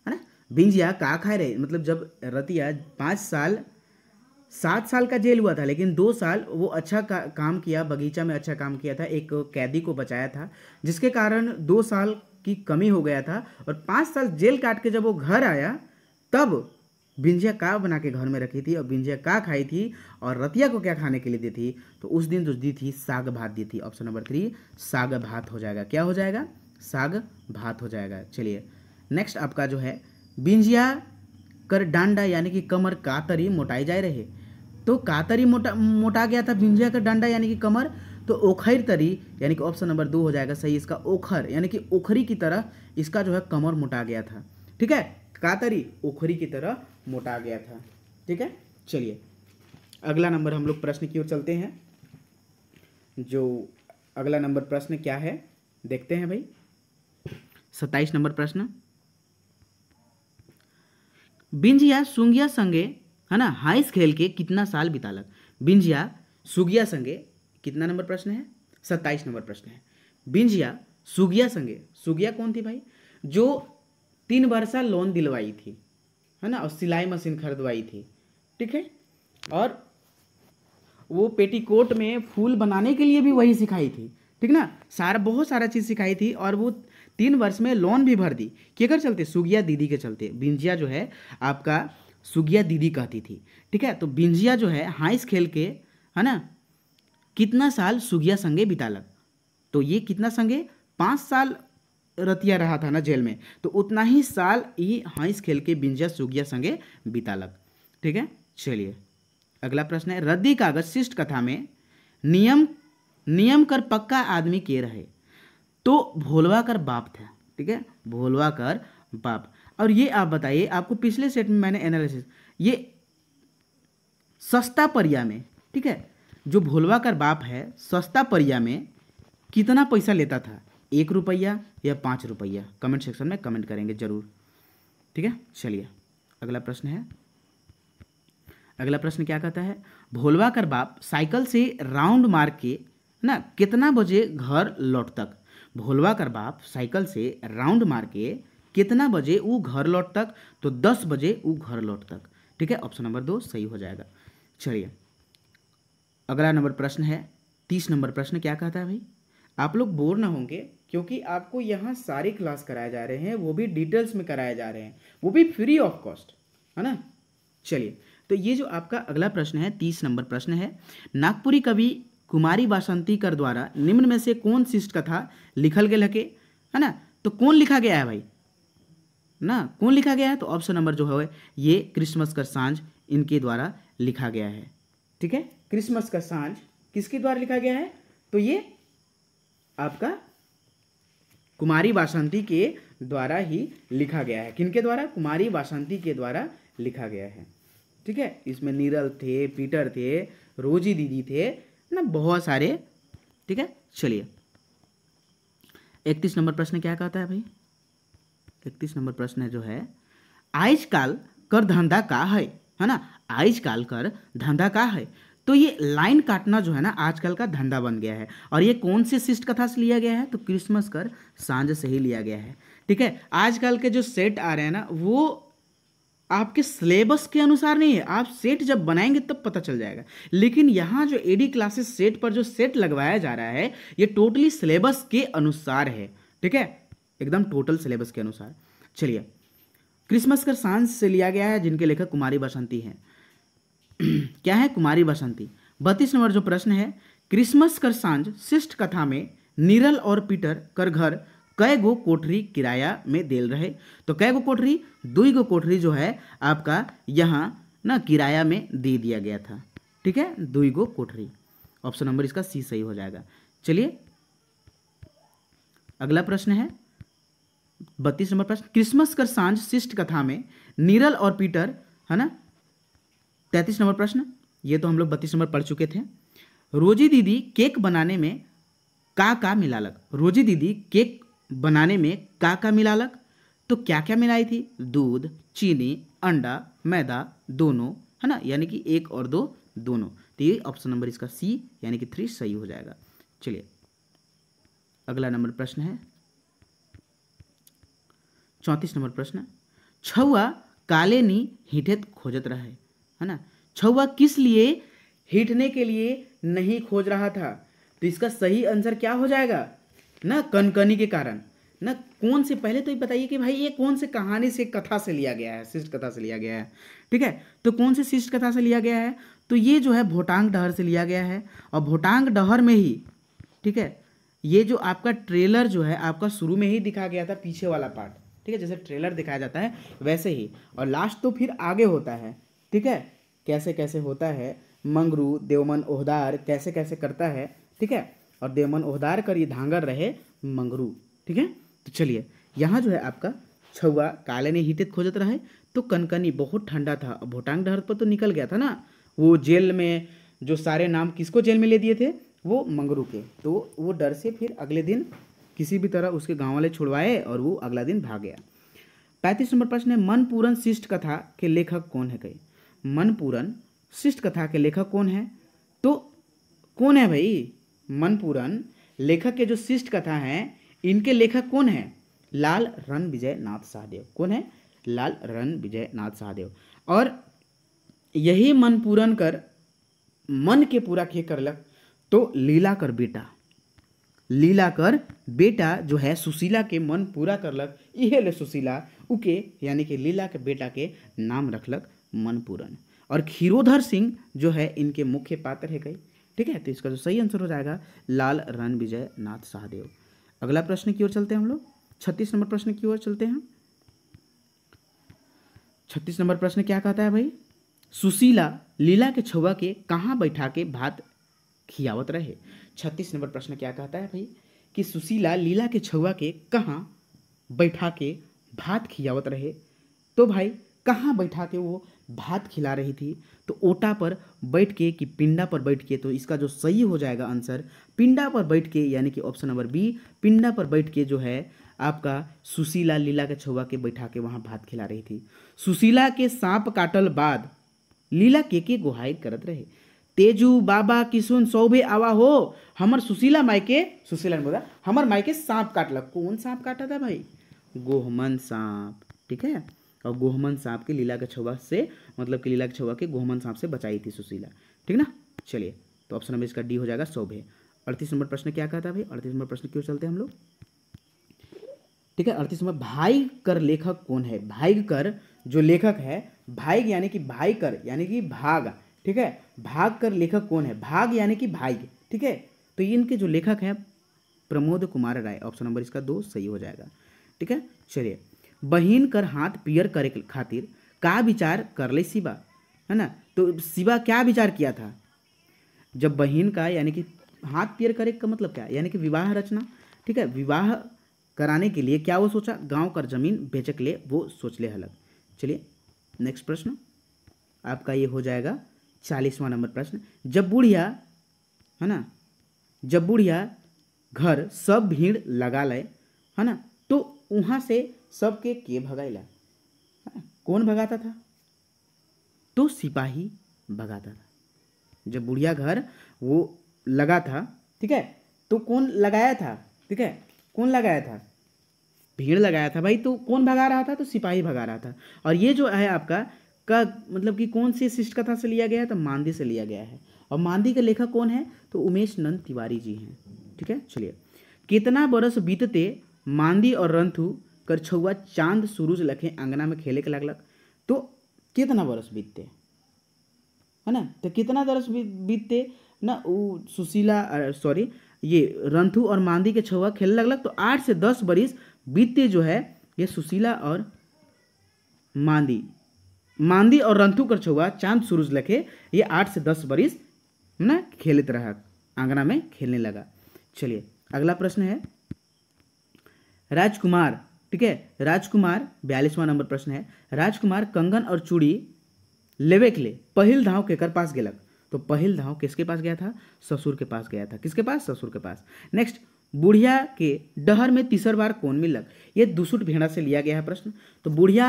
है ना बिंजिया का खाए रहे मतलब जब रतिया पाँच साल सात साल का जेल हुआ था लेकिन दो साल वो अच्छा का, काम किया बगीचा में अच्छा काम किया था एक कैदी को बचाया था जिसके कारण दो साल की कमी हो गया था और पाँच साल जेल काट के जब वो घर आया तब बिंजिया का बना के घर में रखी थी और बिंजिया का खाई थी और रतिया को क्या खाने के लिए दी थी तो उस दिन जो तो दी थी साग भात दी थी ऑप्शन नंबर थ्री साग भात हो जाएगा क्या हो जाएगा साग भात हो जाएगा चलिए नेक्स्ट आपका जो है बिंजिया कर डांडा यानी कि कमर कातरी मोटाई जाए रहे तो कातरी मोटा मोटा गया था बिंजिया का डांडा यानी कि कमर तो ओखर तरी यानी कि ऑप्शन नंबर दो हो जाएगा सही इसका ओखर यानी कि ओखरी की तरह इसका जो है कमर मोटा गया था ठीक है कातरी ओखरी की तरह मोटा गया था ठीक है चलिए अगला नंबर हम लोग प्रश्न की ओर चलते हैं जो अगला नंबर प्रश्न क्या है देखते हैं भाई सत्ताईस नंबर प्रश्न बिंजिया सुंगिया संगे है ना हाइस खेल के कितना साल बिता लग बिंजिया सुगिया संगे कितना नंबर प्रश्न है सत्ताईस नंबर प्रश्न है बिंजिया सुगिया संगे सुगिया कौन थी भाई जो तीन वर्षा लोन दिलवाई थी है ना और सिलाई मशीन खरीदवाई थी ठीक है और वो पेटीकोट में फूल बनाने के लिए भी वही सिखाई थी ठीक ना सारा बहुत सारा चीज़ सिखाई थी और वो तीन वर्ष में लोन भी भर दी केकर चलते सुगिया दीदी के चलते बिंजिया जो है आपका सुगिया दीदी कहती थी ठीक है तो बिंजिया जो है हाइस खेल के है ना कितना साल सुगिया संगे बिता लग तो ये कितना संगे पाँच साल रतिया रहा था ना जेल में तो उतना ही साल ये हंस खेल के बिंजा सुगिया संगे बितालक ठीक है चलिए अगला प्रश्न है रद्दी कागज शिष्ट कथा में नियम नियम कर पक्का आदमी के रहे तो भोलवा कर बाप था ठीक है भोलवा कर बाप और ये आप बताइए आपको पिछले सेट में मैंने एनालिसिस ये सस्ता परिया में ठीक है जो भोलवा कर बाप है सस्ता परिया में कितना पैसा लेता था एक रुपया या पाँच रुपया कमेंट सेक्शन में कमेंट करेंगे जरूर ठीक है चलिए अगला प्रश्न है अगला प्रश्न क्या कहता है भोलवा कर बाप साइकिल से राउंड मार के ना कितना बजे घर लौट तक भोलवा कर बाप साइकिल से राउंड मार के कितना बजे वो घर लौट तक तो दस बजे वो घर लौट तक ठीक है ऑप्शन नंबर दो सही हो जाएगा चलिए अगला नंबर प्रश्न है तीस नंबर प्रश्न क्या कहता है भाई आप लोग बोर ना होंगे क्योंकि आपको यहाँ सारे क्लास कराए जा रहे हैं वो भी डिटेल्स में कराए जा रहे हैं वो भी फ्री ऑफ कॉस्ट है ना चलिए तो ये जो आपका अगला प्रश्न है तीस नंबर प्रश्न है नागपुरी कवि कुमारी वासंती कर द्वारा निम्न में से कौन शिष्ट कथा लिखल गया लगे है ना तो कौन लिखा गया है भाई ना कौन लिखा गया है तो ऑप्शन नंबर जो है ये क्रिसमस का सांझ इनके द्वारा लिखा गया है ठीक है क्रिसमस का सांझ किसके द्वारा लिखा गया है तो ये आपका कुमारी वासंती के द्वारा ही लिखा गया है किनके द्वारा कुमारी वासंती के द्वारा लिखा गया है ठीक है इसमें नीरल थे पीटर थे रोजी दीदी थे ना बहुत सारे ठीक है चलिए इकतीस नंबर प्रश्न क्या कहता है भाई इकतीस नंबर प्रश्न जो है आजकल कर धंधा का है है ना आजकल कर धंधा का है तो ये लाइन काटना जो है ना आजकल का धंधा बन गया है और ये कौन से शिष्ट कथा से लिया गया है तो क्रिसमस कर सांझ से ही लिया गया है ठीक है आजकल के जो सेट आ रहे हैं ना वो आपके सिलेबस के अनुसार नहीं है आप सेट जब बनाएंगे तब पता चल जाएगा लेकिन यहाँ जो एडी क्लासेस सेट पर जो सेट लगवाया जा रहा है ये टोटली सिलेबस के अनुसार है ठीक है एकदम टोटल सिलेबस के अनुसार चलिए क्रिसमस कर सांस से लिया गया है जिनके लेखक कुमारी बसंती हैं क्या है कुमारी बसंती बत्तीस नंबर जो प्रश्न है क्रिसमस कर सांझ शिष्ट कथा में नीरल और पीटर कर घर कै गो कोठरी किराया में देल रहे तो कै गो कोठरी दुई गो कोठरी जो है आपका यहाँ ना किराया में दे दिया गया था ठीक है दुई गो कोठरी ऑप्शन नंबर इसका सी सही हो जाएगा चलिए अगला प्रश्न है बत्तीस नंबर प्रश्न क्रिसमस कर सांझ शिष्ट कथा में नीरल और पीटर है ना तैतीस नंबर प्रश्न ये तो हम लोग बत्तीस नंबर पढ़ चुके थे रोजी दीदी केक बनाने में का का मिला लग रोजी दीदी केक बनाने में का का मिला लग तो क्या क्या मिलाई थी दूध चीनी अंडा मैदा दोनों है ना यानी कि एक और दो दोनों तो ये ऑप्शन नंबर इसका सी यानी कि थ्री सही हो जाएगा चलिए अगला नंबर प्रश्न है चौंतीस नंबर प्रश्न छुआ काले नी हिठेत खोजत रहे है ना छुआ किस लिए हिटने के लिए नहीं खोज रहा था तो इसका सही आंसर क्या हो जाएगा ना कनकनी के कारण ना कौन से पहले तो ये बताइए कि भाई ये कौन से कहानी से कथा से लिया गया है शिष्ट कथा से लिया गया है ठीक है तो कौन से शिष्ट कथा से लिया गया है तो ये जो है भोटांग डहर से लिया गया है और भोटांग डहर में ही ठीक है ये जो आपका ट्रेलर जो है आपका शुरू में ही दिखा गया था पीछे वाला पार्ट ठीक है जैसे ट्रेलर दिखाया जाता है वैसे ही और लास्ट तो फिर आगे होता है ठीक है कैसे कैसे होता है मंगरू देवमन ओहदार कैसे कैसे करता है ठीक है और देवमन ओहदार कर ये धांगर रहे मंगरू ठीक है तो चलिए यहाँ जो है आपका छुआ काले ने हितित खोजत रहे तो कनकनी बहुत ठंडा था भोटांग डहर पर तो निकल गया था ना वो जेल में जो सारे नाम किसको जेल में ले दिए थे वो मंगरू के तो वो डर से फिर अगले दिन किसी भी तरह उसके गाँव वाले छुड़वाए और वो अगला दिन भाग गया पैंतीस नंबर प्रश्न है मनपूरन शिष्ट कथा के लेखक कौन है कहीं मनपूरन शिष्ट कथा के लेखक कौन है तो कौन है भाई मनपूरन लेखक के जो शिष्ट कथा है इनके लेखक कौन है लाल रन विजय नाथ सहदेव कौन है लाल रन विजय नाथ सहदेव और यही मन पूरन कर मन के पूरा कर लग तो लीला कर बेटा लीला कर बेटा जो है सुशीला के मन पूरा कर इहे ले सुशीला उके यानी कि लीला के बेटा के नाम रखलक मनपूरन और खीरोधर सिंह जो है इनके मुख्य पात्र है कई ठीक है तो इसका जो सही आंसर हो जाएगा लाल रण विजय नाथ सहदेव अगला प्रश्न की ओर चलते हैं हम लोग छत्तीस नंबर प्रश्न की ओर चलते हैं छत्तीस नंबर प्रश्न क्या कहता है भाई सुशीला लीला के छुआ के कहाँ बैठा के भात खियावत रहे छत्तीस नंबर प्रश्न क्या कहता है भाई कि सुशीला लीला के छुआ के कहाँ बैठा के भात खियावत रहे तो भाई कहाँ बैठा के वो भात खिला रही थी तो ओटा पर बैठ के कि पिंडा पर बैठ के तो इसका जो सही हो जाएगा आंसर पिंडा पर बैठ के यानी कि ऑप्शन नंबर बी पिंडा पर बैठ के जो है आपका सुशीला लीला के छुआ के बैठा के वहाँ भात खिला रही थी सुशीला के सांप काटल बाद लीला के के गुहाई करत रहे तेजू बाबा किसुन सौभे आवा हो हमर सुशीला माई के सुशीला ने बोला हमर माई के सांप काटलक कौन सांप काटा था भाई गोहमन सांप ठीक है और गोहमन सांप के लीला के छुआ से मतलब कि लीला के छुआ के गोहमन सांप से बचाई थी सुशीला ठीक ना चलिए तो ऑप्शन नंबर इसका डी हो जाएगा सौभे अड़तीस नंबर प्रश्न क्या कहा था भाई अड़तीस नंबर प्रश्न क्यों चलते हैं हम लोग ठीक है अड़तीस नंबर भाई कर लेखक कौन है भाई कर जो लेखक है भाई यानी कि भाई कर यानी कि भाग ठीक है भाग कर लेखक कौन है भाग यानी कि भाई ठीक है तो इनके जो लेखक है प्रमोद कुमार राय ऑप्शन नंबर इसका दो सही हो जाएगा ठीक है चलिए बहिन कर हाथ पियर करे खातिर का विचार कर ले शिवा है ना तो शिवा क्या विचार किया था जब बहन का यानी कि हाथ पियर करे का मतलब क्या यानी कि विवाह रचना ठीक है विवाह कराने के लिए क्या वो सोचा गांव कर जमीन बेचक ले वो सोच ले अलग चलिए नेक्स्ट प्रश्न आपका ये हो जाएगा चालीसवां नंबर प्रश्न जब बुढ़िया है ना जब बुढ़िया घर सब भीड़ लगा ले है ना तो वहाँ से सबके के भगाइला हाँ। कौन भगाता था तो सिपाही भगाता था जब बुढ़िया घर वो लगा था ठीक है तो कौन लगाया था ठीक है कौन लगाया था भीड़ लगाया था भाई तो कौन भगा रहा था तो सिपाही भगा रहा था और ये जो है आपका का मतलब कि कौन सी शिष्ट कथा से लिया गया है तो मांदी से लिया गया है और मांदी का लेखक कौन है तो उमेश नंद तिवारी जी हैं ठीक है चलिए कितना बरस बीतते मांदी और रंथु कर छुआ चांद सूरज लखे अंगना में खेले के लगलक तो कितना बरस बीतते है ना तो कितना बरस बीतते ना वो सुशीला सॉरी ये रंथू और मांदी के छुआ खेल लगलक तो आठ से दस बरिस बीतते जो है ये सुशीला और मांदी मांदी और रंथू कर छुआ चांद सूरज लखे ये आठ से दस बरिस ना खेलते रहा आंगना में खेलने लगा चलिए अगला प्रश्न है राजकुमार ठीक है राजकुमार बयालीसवां नंबर प्रश्न है राजकुमार कंगन और चूड़ी लेवे के लिए पहल धाव केकर पास गेलक तो पहल धाव किसके पास गया था ससुर के पास गया था किसके पास ससुर के पास नेक्स्ट बुढ़िया के डहर में तीसर बार कौन मिलक ये दूसुट भेड़ा से लिया गया है प्रश्न तो बुढ़िया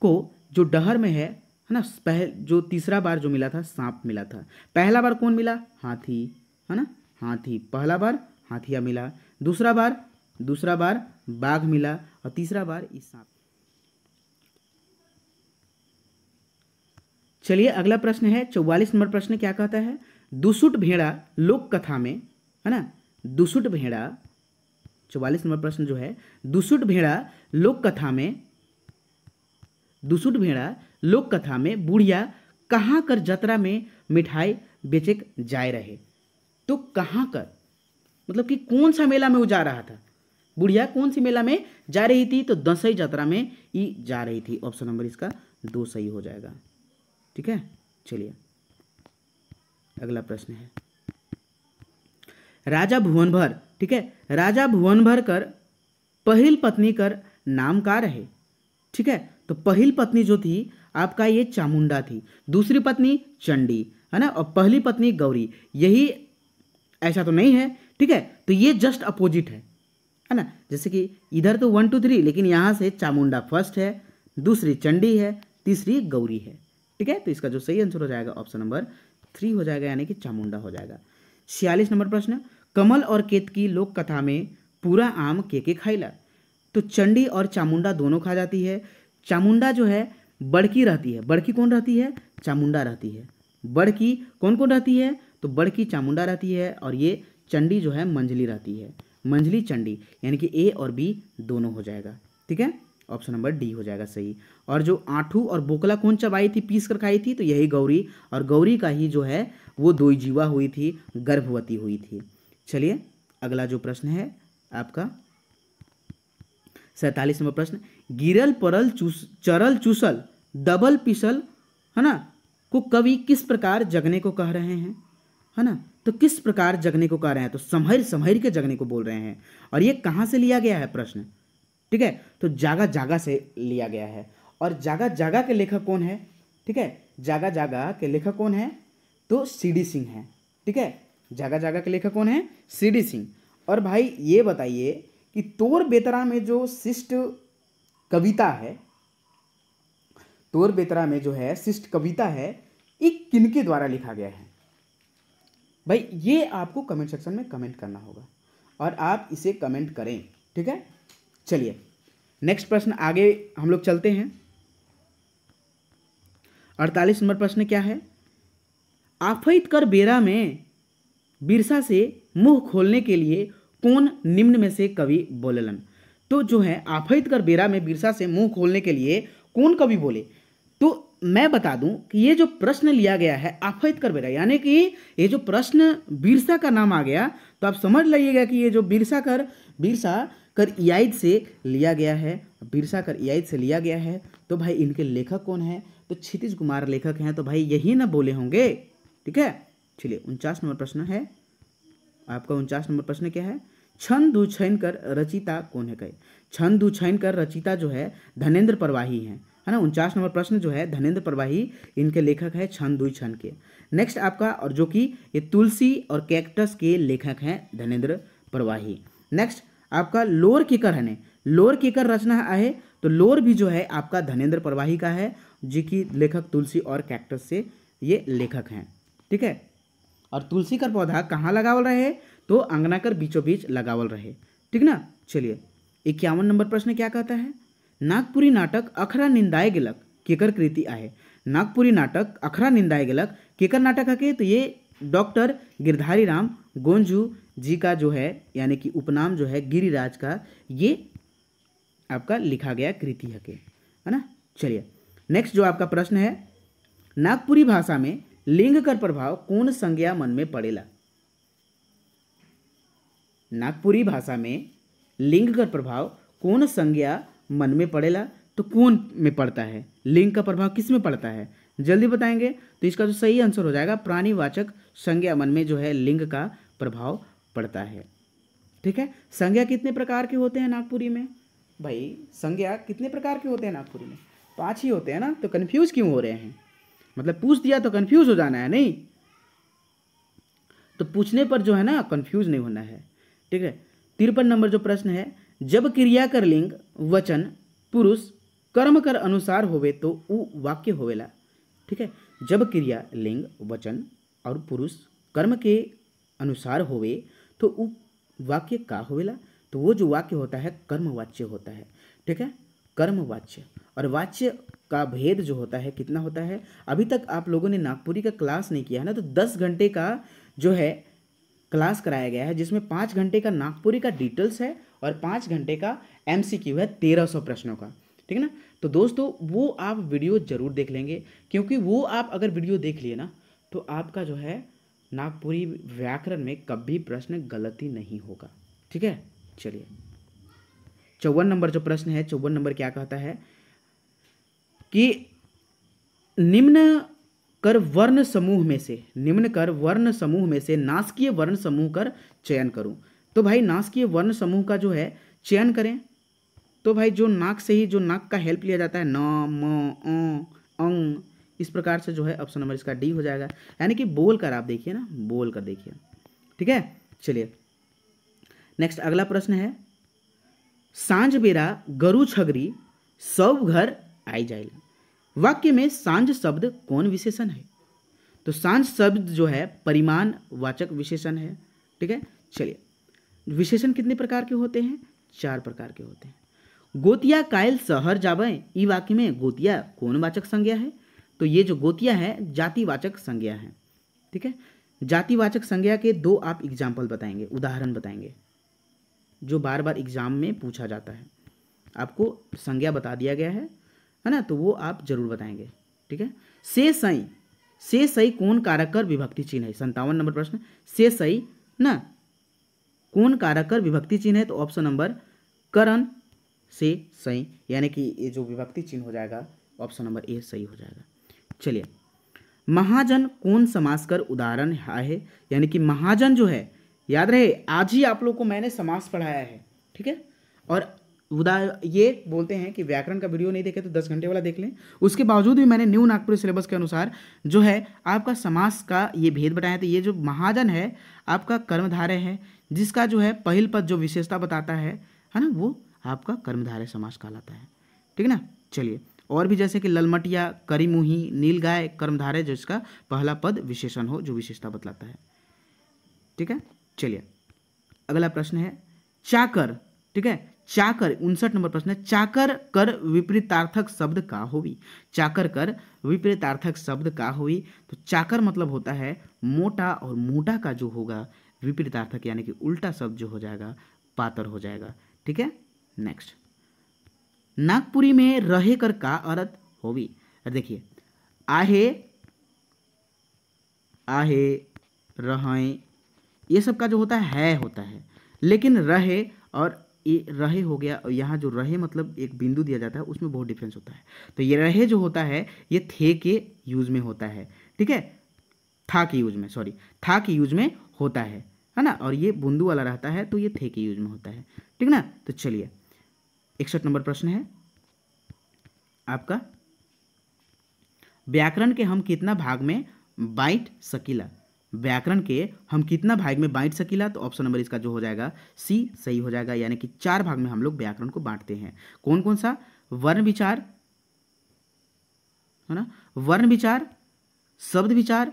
को जो डहर में है है ना पहल जो तीसरा बार जो मिला था सांप मिला था पहला बार कौन मिला हाथी है ना हाथी पहला बार हाथिया मिला दूसरा बार दूसरा बार बाघ मिला और तीसरा बार इस सांप चलिए अगला प्रश्न है चौवालीस नंबर प्रश्न क्या कहता है दुसुट भेड़ा लोक कथा में है ना दुसुट भेड़ा चौवालीस नंबर प्रश्न जो है दुसुट भेड़ा लोक कथा में दुसुट भेड़ा लोक कथा में बुढ़िया कहाँ कर जतरा में मिठाई बेचे जाए रहे तो कहाँ कर मतलब कि कौन सा मेला में वो जा रहा था बुढ़िया कौन सी मेला में जा रही थी तो दसई यात्रा में ई जा रही थी ऑप्शन नंबर इसका दो सही हो जाएगा ठीक है चलिए अगला प्रश्न है राजा भुवनभर ठीक है राजा भुवनभर कर पहल पत्नी कर नाम का रहे ठीक है तो पहल पत्नी जो थी आपका ये चामुंडा थी दूसरी पत्नी चंडी है ना और पहली पत्नी गौरी यही ऐसा तो नहीं है ठीक है तो ये जस्ट अपोजिट है है ना जैसे कि इधर तो वन टू थ्री लेकिन यहाँ से चामुंडा फर्स्ट है दूसरी चंडी है तीसरी गौरी है ठीक है तो इसका जो सही आंसर हो जाएगा ऑप्शन नंबर थ्री हो जाएगा यानी कि चामुंडा हो जाएगा छियालीस नंबर प्रश्न कमल और केत की लोक कथा में पूरा आम के के खाईला तो चंडी और चामुंडा दोनों खा जाती है चामुंडा जो है बड़की रहती है बड़की कौन रहती है चामुंडा रहती है बड़की कौन कौन रहती है तो बड़की चामुंडा रहती है और ये चंडी जो है मंजली रहती है मंजली चंडी यानी कि ए और बी दोनों हो जाएगा ठीक है ऑप्शन नंबर डी हो जाएगा सही और जो आठू और बोकला कौन चबाई थी पीस कर खाई थी तो यही गौरी और गौरी का ही जो है वो दो जीवा हुई थी गर्भवती हुई थी चलिए अगला जो प्रश्न है आपका सैतालीस नंबर प्रश्न गिरल परल चूस चरल चूसल दबल पिसल है ना को कवि किस प्रकार जगने को कह रहे हैं है ना तो किस प्रकार जगने को कह रहे हैं तो समहर समहर के जगने को बोल रहे हैं और ये कहाँ से लिया गया है प्रश्न ठीक है तो जागा जागा से लिया गया है और जागा जागा के लेखक कौन है ठीक है जागा जागा के लेखक कौन है तो सी डी सिंह है ठीक है जागा जागा के लेखक कौन है सी डी सिंह और भाई ये बताइए कि तोर बेतरा में जो शिष्ट कविता है तोर बेतरा में जो है शिष्ट कविता है ये किनके द्वारा लिखा गया है भाई ये आपको कमेंट सेक्शन में कमेंट करना होगा और आप इसे कमेंट करें ठीक है चलिए नेक्स्ट प्रश्न आगे हम लोग चलते हैं अड़तालीस नंबर प्रश्न क्या है आफैत कर बेरा में बिरसा से मुंह खोलने के लिए कौन निम्न में से कवि बोलेलन तो जो है आफैत कर बेरा में बिरसा से मुंह खोलने के लिए कौन कवि बोले मैं बता दूं कि ये जो प्रश्न लिया गया है आफैत कर बेरा यानी कि ये जो प्रश्न बिरसा का नाम आ गया तो आप समझ लाइएगा कि ये जो बिरसा कर बिरसा कर इयाद से लिया गया है बिरसा कर इयाद से लिया गया है तो भाई इनके लेखक कौन है तो क्षितिज कुमार लेखक हैं तो भाई यही ना बोले होंगे ठीक है चलिए उनचास नंबर प्रश्न है आपका उनचास नंबर प्रश्न क्या है छंद छन कर रचिता कौन है कहे छंद छन कर रचिता जो है धनेन्द्र परवाही हैं है ना उनचास नंबर प्रश्न जो है धनेन्द्र प्रवाही इनके लेखक है छन दुई छन के नेक्स्ट आपका और जो कि ये तुलसी और कैक्टस के लेखक हैं धनेन्द्र प्रवाही नेक्स्ट आपका लोअर किकर है लोअर किकर रचना है तो लोअर भी जो है आपका धनेन्द्र प्रवाही का है जी की लेखक तुलसी और कैक्टस से ये लेखक हैं ठीक है और तुलसी का पौधा कहाँ लगावल रहे तो अंगना कर बीचों बीच लगावल रहे ठीक ना चलिए इक्यावन नंबर प्रश्न क्या कहता है नागपुरी नाटक अखरा निंदाए गलक केकर कृति आए नागपुरी नाटक अखरा निंदाए गलक केकर नाटक है के तो ये डॉक्टर गिरधारी राम गोंजू जी का जो है यानी कि उपनाम जो है गिरिराज का ये आपका लिखा गया कृति है के है ना चलिए नेक्स्ट जो आपका प्रश्न है नागपुरी भाषा में लिंग कर प्रभाव कौन संज्ञा मन में पड़ेला नागपुरी भाषा में लिंग कर प्रभाव कौन संज्ञा मन में पड़ेला तो कौन में पड़ता है लिंग का प्रभाव किस में पड़ता है जल्दी बताएंगे तो इसका जो सही आंसर हो जाएगा प्राणीवाचक संज्ञा मन में जो है लिंग का प्रभाव पड़ता है ठीक है संज्ञा कितने प्रकार के होते हैं नागपुरी में भाई संज्ञा कितने प्रकार के होते हैं नागपुरी में पाँच ही होते हैं ना तो कन्फ्यूज क्यों हो रहे हैं मतलब पूछ दिया तो कन्फ्यूज हो जाना है नहीं तो पूछने पर जो है ना कन्फ्यूज नहीं होना है ठीक है तिरपन नंबर जो प्रश्न है जब क्रिया कर लिंग वचन पुरुष कर्म कर अनुसार होवे तो उ वाक्य होवेला ठीक है जब क्रिया लिंग वचन और पुरुष कर्म के अनुसार होवे तो उ वाक्य का होवेला तो वो जो वाक्य होता है कर्मवाच्य होता है ठीक है कर्मवाच्य और वाच्य का भेद जो होता है कितना होता है अभी तक आप लोगों ने नागपुरी का क्लास नहीं किया है ना तो दस घंटे का जो है क्लास कराया गया है जिसमें पाँच घंटे का नागपुरी का डिटेल्स है और पाँच घंटे का एम है तेरह सौ प्रश्नों का ठीक है ना तो दोस्तों वो आप वीडियो ज़रूर देख लेंगे क्योंकि वो आप अगर वीडियो देख लिए ना तो आपका जो है नागपुरी व्याकरण में कभी प्रश्न गलती नहीं होगा ठीक है चलिए चौवन नंबर जो प्रश्न है चौवन नंबर क्या कहता है कि निम्न कर वर्ण समूह में से निम्न कर वर्ण समूह में से नास्कीय वर्ण समूह कर चयन करूं तो भाई नासकीय वर्ण समूह का जो है चयन करें तो भाई जो नाक से ही जो नाक का हेल्प लिया जाता है न म अंग इस प्रकार से जो है ऑप्शन नंबर इसका डी हो जाएगा यानी कि बोल कर आप देखिए ना बोल कर देखिए ठीक है चलिए नेक्स्ट अगला प्रश्न है सांझ बेरा गरु छगरी सब घर आई जाएगा वाक्य में सांझ शब्द कौन विशेषण है तो सांझ शब्द जो है परिमाण वाचक विशेषण है ठीक है चलिए विशेषण कितने प्रकार के होते हैं चार प्रकार के होते हैं गोतिया कायल शहर जाब ई वाक्य में गोतिया कौन वाचक संज्ञा है तो ये जो गोतिया है जातिवाचक संज्ञा है ठीक है जातिवाचक संज्ञा के दो आप एग्जाम्पल बताएंगे उदाहरण बताएंगे जो बार बार एग्जाम में पूछा जाता है आपको संज्ञा बता दिया गया है है ना तो वो आप जरूर बताएंगे ठीक है से सही से सही कौन कारक कर विभक्ति चिन्ह है संतावन नंबर प्रश्न से सही ना कौन कारक कर विभक्ति चिन्ह है तो ऑप्शन नंबर करण से सही यानी कि ये जो विभक्ति चिन्ह हो जाएगा ऑप्शन नंबर ए सही हो जाएगा चलिए महाजन कौन समास कर उदाहरण है यानी कि महाजन जो है याद रहे आज ही आप लोग को मैंने समास पढ़ाया है ठीक है और उदाहरण ये बोलते हैं कि व्याकरण का वीडियो नहीं देखे तो दस घंटे वाला देख लें उसके बावजूद भी मैंने न्यू नागपुर सिलेबस के अनुसार जो है आपका समास का ये भेद बताया तो ये जो महाजन है आपका कर्मधारय है जिसका जो है पहल पद जो विशेषता बताता है है ना वो आपका कर्मधारय समास कहलाता है ठीक है ना चलिए और भी जैसे कि ललमटिया करीमुही नीलगाय कर्मधारय जो इसका पहला पद विशेषण हो जो विशेषता बतलाता है ठीक है चलिए अगला प्रश्न है चाकर ठीक है चाकर उनसठ नंबर प्रश्न है चाकर कर विपरीतार्थक शब्द का होवी चाकर कर विपरीतार्थक शब्द का होवी तो चाकर मतलब होता है मोटा और मोटा का जो होगा विपरीतार्थक यानी कि उल्टा शब्द जो हो जाएगा पातर हो जाएगा ठीक है नेक्स्ट नागपुरी में रहे कर का अर्थ होगी देखिए आहे आहे रहें ये सब का जो होता है है होता है लेकिन रहे और ये रहे हो गया और यहाँ जो रहे मतलब एक बिंदु दिया जाता है उसमें बहुत डिफरेंस होता है तो ये रहे जो होता है ये थे के यूज में होता है ठीक है था के यूज में सॉरी था के यूज में होता है है ना और ये बुंदू वाला रहता है तो ये थे के यूज में होता है ठीक ना तो चलिए इकसठ नंबर प्रश्न है आपका व्याकरण के हम कितना भाग में बाइट सकीला व्याकरण के हम कितना भाग में बांट सकीला तो ऑप्शन नंबर इसका जो हो जाएगा सी सही हो जाएगा यानी कि चार भाग में हम लोग व्याकरण को बांटते हैं कौन कौन सा वर्ण विचार है ना वर्ण विचार शब्द विचार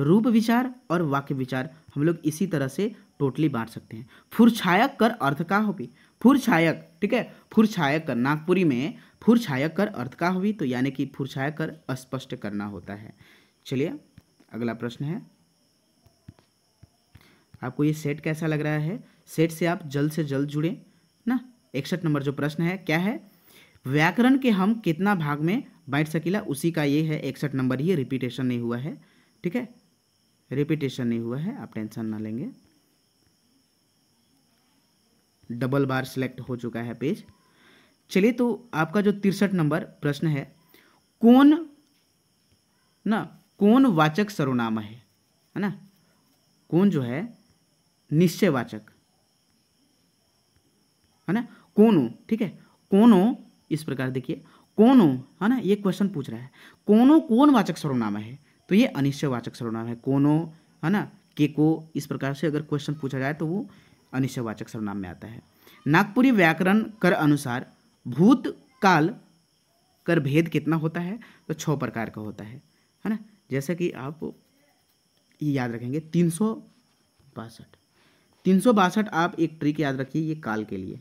रूप विचार और वाक्य विचार हम लोग इसी तरह से टोटली बांट सकते हैं फुरछाया कर अर्थ का होगी फुरछायक ठीक है फुरछायक कर नागपुरी में फुरछायक कर अर्थ का हुई तो यानी कि फुरछायक कर स्पष्ट करना होता है चलिए अगला प्रश्न है आपको ये सेट कैसा लग रहा है सेट से आप जल्द से जल्द जुड़े ना इकसठ नंबर जो प्रश्न है क्या है व्याकरण के हम कितना भाग में बांट सकीला उसी का ये है इकसठ नंबर ये रिपीटेशन नहीं हुआ है ठीक है रिपीटेशन नहीं हुआ है आप टेंशन ना लेंगे डबल बार सिलेक्ट हो चुका है पेज चलिए तो आपका जो तिरसठ नंबर प्रश्न है कौन ना कौन वाचक सर्वनाम है है ना कौन जो है निश्चयवाचक है ना कौन ठीक है कौन इस प्रकार देखिए कौन है ना ये क्वेश्चन पूछ रहा है कौनो कौन वाचक सर्वनाम है तो ये अनिश्चयवाचक सर्वनाम है कोनो है ना केको इस प्रकार से अगर क्वेश्चन पूछा जाए तो वो अनिश्चयवाचक सर्वनाम में आता है नागपुरी व्याकरण कर अनुसार भूतकाल कर भेद कितना होता है तो छः प्रकार का होता है है ना जैसे कि आप ये याद रखेंगे तीन सौ बासठ तीन सौ बासठ आप एक ट्रिक याद रखिए ये काल के लिए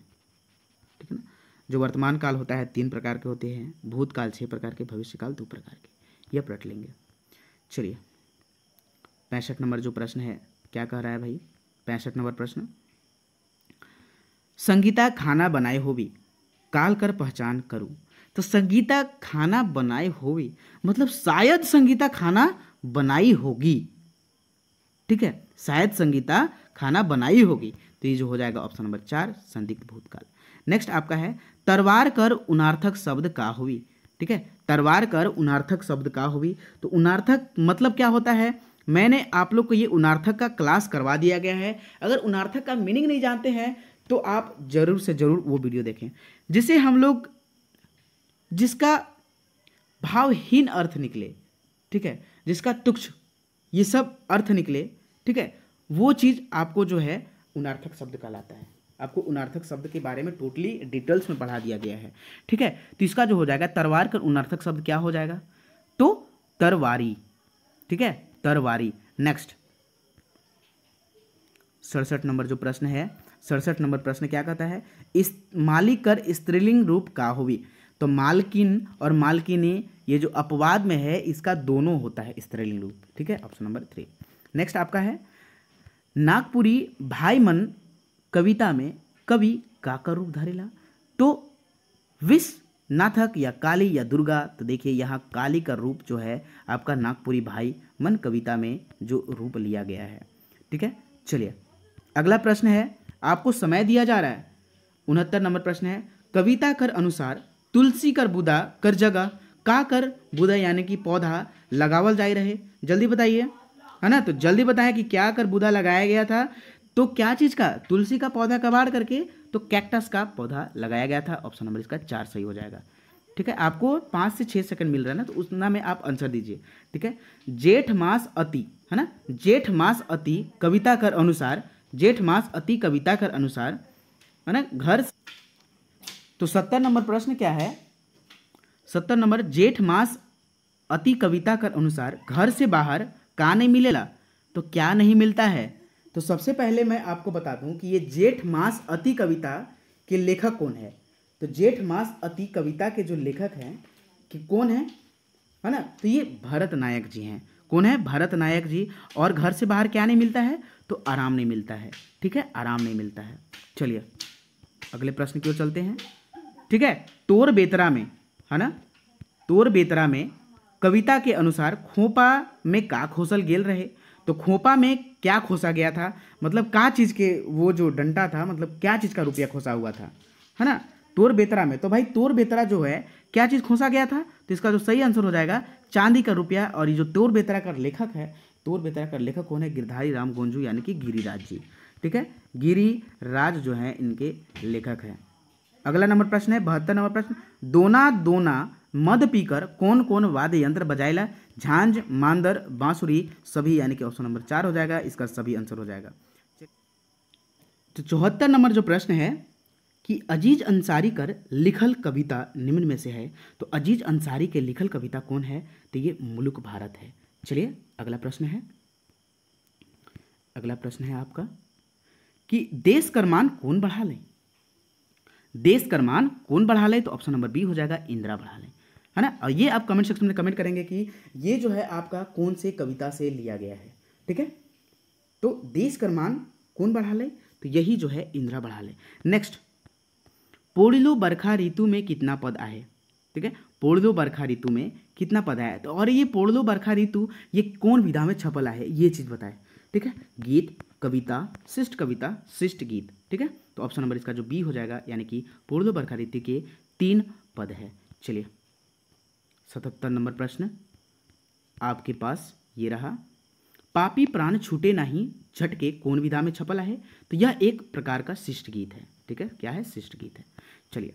ठीक है ना जो वर्तमान काल होता है तीन प्रकार के होते हैं भूतकाल छः प्रकार के भविष्यकाल दो प्रकार के यह पलट लेंगे चलिए पैंसठ नंबर जो प्रश्न है क्या कह रहा है भाई पैंसठ नंबर प्रश्न संगीता खाना बनाए होवे काल कर पहचान करूँ तो संगीता खाना बनाए होवे मतलब शायद संगीता खाना बनाई होगी ठीक है शायद संगीता खाना बनाई होगी तो ये जो हो जाएगा ऑप्शन नंबर चार संदिग्ध भूतकाल नेक्स्ट आपका है तरवार कर उनार्थक शब्द का हुई ठीक है तरवार कर उनार्थक शब्द का हुई तो उनार्थक मतलब क्या होता है मैंने आप लोग को ये उनार्थक का क्लास करवा दिया गया है अगर उनार्थक का मीनिंग नहीं जानते हैं तो आप ज़रूर से ज़रूर वो वीडियो देखें जिसे हम लोग जिसका भावहीन अर्थ निकले ठीक है जिसका तुक्ष ये सब अर्थ निकले ठीक है वो चीज़ आपको जो है उनार्थक शब्द कहलाता है आपको उनार्थक शब्द के बारे में टोटली डिटेल्स में पढ़ा दिया गया है ठीक है तो इसका जो हो जाएगा तरवार का उनार्थक शब्द क्या हो जाएगा तो तरवारी ठीक है तरवारी नेक्स्ट सड़सठ नंबर जो प्रश्न है सड़सठ नंबर प्रश्न क्या कहता है इस मालिक कर स्त्रीलिंग रूप का होवी तो मालकिन और मालकिनी ये जो अपवाद में है इसका दोनों होता है स्त्रीलिंग रूप ठीक है ऑप्शन नंबर थ्री नेक्स्ट आपका है नागपुरी भाई मन कविता में कवि का का रूप धारेला तो विश्व नाथक या काली या दुर्गा तो देखिए यहाँ काली का रूप जो है आपका नागपुरी भाई मन कविता में जो रूप लिया गया है ठीक है चलिए अगला प्रश्न है आपको समय दिया जा रहा है उनहत्तर नंबर प्रश्न है कविता कर अनुसार तुलसी कर बुदा कर जगह का कर बुदा यानी कि पौधा लगावल जाए रहे जल्दी बताइए है ना तो जल्दी बताएं कि क्या कर बुदा लगाया गया था तो क्या चीज़ का तुलसी का पौधा कबाड़ करके तो कैक्टस का पौधा लगाया गया था ऑप्शन नंबर इसका चार सही हो जाएगा ठीक है आपको पाँच से छः सेकंड मिल रहा है ना तो उतना में आप आंसर दीजिए ठीक है जेठ मास अति है ना जेठ मास अति कविता कर अनुसार जेठ मास अति कविता कर अनुसार है ना घर तो सत्तर नंबर प्रश्न क्या है सत्तर नंबर जेठ मास अति कविता कर अनुसार घर से बाहर का नहीं मिलेगा तो क्या नहीं मिलता है तो सबसे पहले मैं आपको बता दूं कि ये जेठ मास अति कविता के लेखक कौन है तो जेठ मास अति कविता के जो लेखक हैं कि कौन है है ना तो ये भरत नायक जी हैं कौन है भरत नायक जी और घर से बाहर क्या नहीं मिलता है तो आराम नहीं मिलता है ठीक है आराम नहीं मिलता है चलिए अगले प्रश्न की ओर चलते हैं ठीक है तोर बेतरा में है ना तोर बेतरा में कविता के अनुसार खोपा में का खोसल गेल रहे तो खोपा में क्या खोसा गया था मतलब क्या चीज़ के वो जो डंटा था मतलब क्या चीज़ का रुपया खोसा हुआ था है ना तोर बेतरा में तो भाई तोर बेतरा जो है क्या चीज़ खोसा गया था तो इसका जो सही आंसर हो जाएगा चांदी का रुपया और ये जो तोर बेतरा का लेखक है तोर बेतरा का लेखक कौन है गिरधारी राम गोंजू यानी कि गिरिराज जी ठीक है गिरिराज जो है इनके लेखक हैं अगला नंबर प्रश्न है बहत्तर नंबर प्रश्न दोना दोना मद पीकर कौन कौन वाद्य यंत्र बजायला झांझ मांदर बांसुरी सभी यानी कि ऑप्शन नंबर चार हो जाएगा इसका सभी आंसर हो जाएगा तो चौहत्तर नंबर जो प्रश्न है कि अजीज अंसारी कर लिखल कविता निम्न में से है तो अजीज अंसारी के लिखल कविता कौन है तो ये मुलुक भारत है चलिए अगला प्रश्न है अगला प्रश्न है आपका कि देश कर्मान कौन बढ़ा लें देश कर्मान कौन बढ़ा लें तो ऑप्शन नंबर बी हो जाएगा इंदिरा बढ़ा लें है ना और ये आप कमेंट सेक्शन में कमेंट करेंगे कि ये जो है आपका कौन से कविता से लिया गया है ठीक है तो देश कर्मान कौन बढ़ा ले तो यही जो है इंदिरा बढ़ा ले नेक्स्ट पोड़िलो बरखा ऋतु में कितना पद आए ठीक है पोड़िलो बरखा ऋतु में कितना पद आया तो और ये पोड़िलो बरखा ऋतु ये कौन विधा में छपल आए ये चीज़ बताए ठीक है गीत कविता शिष्ट कविता शिष्ट गीत ठीक है तो ऑप्शन नंबर इसका जो बी हो जाएगा यानी कि पोड़िलो बरखा ऋतु के तीन पद है चलिए सतहत्तर नंबर प्रश्न आपके पास ये रहा पापी प्राण छूटे नहीं झटके कौन विधा में छपला है तो यह एक प्रकार का शिष्ट गीत है ठीक है क्या है शिष्ट गीत है चलिए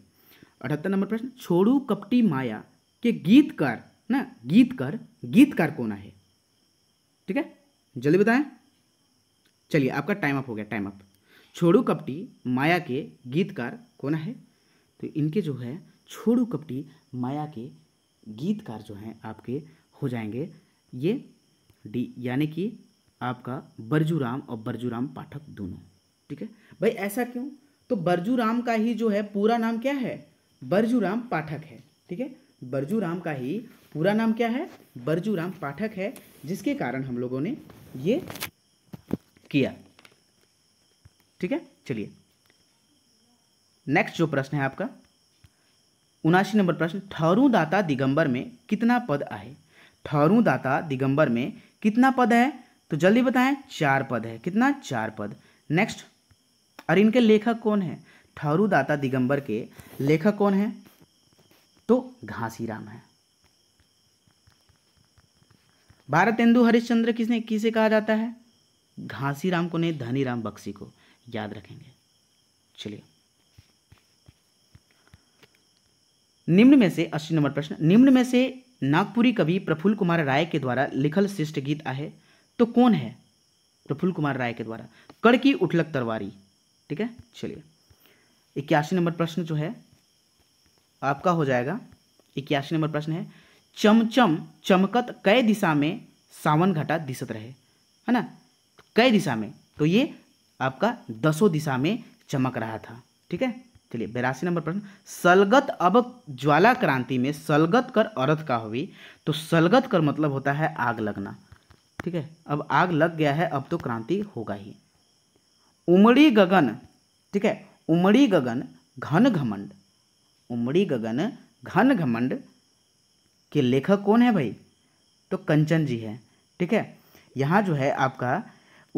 अठहत्तर नंबर प्रश्न छोड़ू कपटी माया के गीतकार ना गीतकार गीतकार कौन है ठीक है जल्दी बताएं चलिए आपका टाइम अप हो गया टाइम अप छोड़ू कपटी माया के गीतकार कौन है तो इनके जो है छोड़ू कपटी माया के गीतकार जो हैं आपके हो जाएंगे ये डी यानी कि आपका बरजूराम और बरजूराम पाठक दोनों ठीक है भाई ऐसा क्यों तो राम का ही जो है पूरा नाम क्या है बरजूराम पाठक है ठीक है राम का ही पूरा नाम क्या है राम पाठक है जिसके कारण हम लोगों ने ये किया ठीक है चलिए नेक्स्ट जो प्रश्न है आपका उनासी नंबर प्रश्न ठहरू दाता दिगंबर में कितना पद आए ठहरू दाता दिगंबर में कितना पद है तो जल्दी बताएं चार पद है कितना चार पद नेक्स्ट और इनके लेखक कौन है ठहरू दाता दिगंबर के लेखक कौन है तो घासीराम है भारत इंदु हरिश्चंद्र किसने किसे कहा जाता है घासीराम को नहीं राम बक्सी को याद रखेंगे चलिए निम्न में से अस्सी नंबर प्रश्न निम्न में से नागपुरी कवि प्रफुल्ल कुमार राय के द्वारा लिखल शिष्ट गीत आहे तो कौन है प्रफुल्ल कुमार राय के द्वारा कड़की उठलक तरवारी ठीक है चलिए इक्यासी नंबर प्रश्न जो है आपका हो जाएगा इक्यासी नंबर प्रश्न है चमचम चमकत कई दिशा में सावन घटा दिशत रहे है ना तो कई दिशा में तो ये आपका दसों दिशा में चमक रहा था ठीक है चलिए बेरासी नंबर प्रश्न सलगत अब ज्वाला क्रांति में सलगत कर अरथ का हुई तो सलगत कर मतलब होता है आग लगना ठीक है अब आग लग गया है अब तो क्रांति होगा ही उमड़ी गगन ठीक है उमड़ी गगन घन घमंड उमड़ी गगन घन घमंड के लेखक कौन है भाई तो कंचन जी है ठीक है यहाँ जो है आपका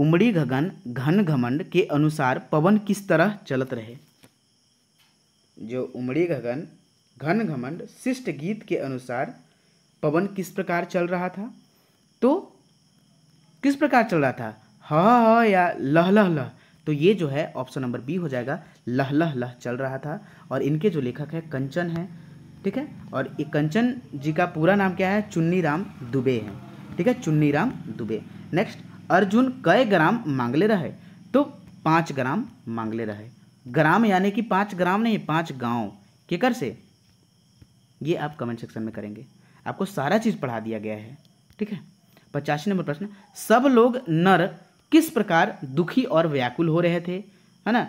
उमड़ी गगन घन घमंड के अनुसार पवन किस तरह चलत रहे जो उमड़ी गगन घन घमंड शिष्ट गीत के अनुसार पवन किस प्रकार चल रहा था तो किस प्रकार चल रहा था ह या लह लह लह तो ये जो है ऑप्शन नंबर बी हो जाएगा लह लह लह चल रहा था और इनके जो लेखक है कंचन है ठीक है और ये कंचन जी का पूरा नाम क्या है चुन्नी राम दुबे है ठीक है चुन्नी राम दुबे नेक्स्ट अर्जुन कई ग्राम मांगले रहे तो पाँच ग्राम मांगले रहे ग्राम यानी कि पाँच ग्राम नहीं पाँच गाँव केकर से ये आप कमेंट सेक्शन में करेंगे आपको सारा चीज़ पढ़ा दिया गया है ठीक है पचासी नंबर प्रश्न सब लोग नर किस प्रकार दुखी और व्याकुल हो रहे थे है ना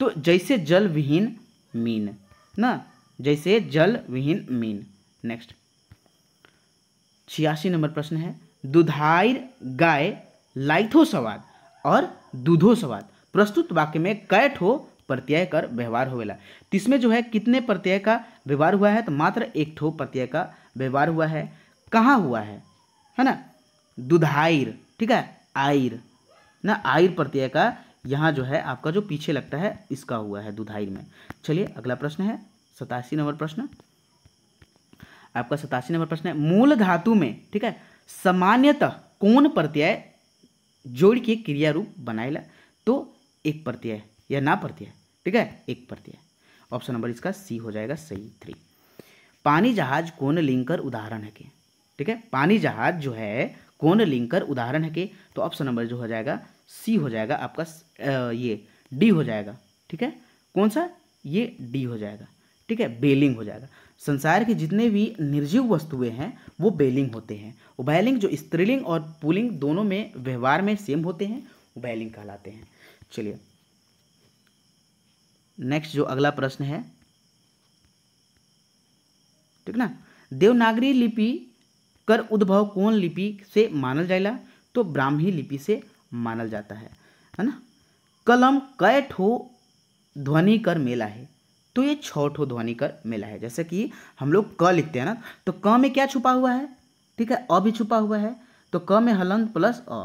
तो जैसे जल विहीन मीन ना जैसे जल विहीन मीन नेक्स्ट छियासी नंबर प्रश्न है दुधाइर गाय लाइथो स्वाद और दूधो स्वाद प्रस्तुत वाक्य में कैठ हो प्रत्यय कर व्यवहार होवेला तो इसमें जो है कितने प्रत्यय का व्यवहार हुआ है तो मात्र एक ठो प्रत्यय का व्यवहार हुआ है कहाँ हुआ है है ना दुधाइर ठीक है आइर ना आयर प्रत्यय का यहाँ जो है आपका जो पीछे लगता है इसका हुआ है दुधाई में चलिए अगला प्रश्न है सतासी नंबर प्रश्न आपका सतासी नंबर प्रश्न है मूल धातु में ठीक है सामान्यतः कौन प्रत्यय जोड़ के क्रिया रूप बनाएगा तो एक प्रत्यय या ना प्रत्यय ठीक है एक प्रत्यय ऑप्शन नंबर इसका सी हो जाएगा सही थ्री पानी जहाज कौन लिंकर उदाहरण है के ठीक है पानी जहाज जो है कौन लिंकर उदाहरण है के तो ऑप्शन नंबर जो हो जाएगा सी हो जाएगा आपका ये डी हो जाएगा ठीक है कौन सा ये डी हो जाएगा ठीक है बेलिंग हो जाएगा संसार के जितने भी निर्जीव वस्तुएं हैं वो बेलिंग होते हैं उभयलिंग जो स्त्रीलिंग और पुलिंग दोनों में व्यवहार में सेम होते हैं उभयलिंग कहलाते हैं चलिए नेक्स्ट जो अगला प्रश्न है ठीक ना देवनागरी लिपि कर उद्भव कौन लिपि से मानल जाएगा तो ब्राह्मी लिपि से माना जाता है है ना कलम कै ठो ध्वनि कर मेला है तो ये छो ठो ध्वनि कर मेला है जैसे कि हम लोग क लिखते हैं ना तो क में क्या छुपा हुआ है ठीक है अ भी छुपा हुआ है तो क में हलंत प्लस अ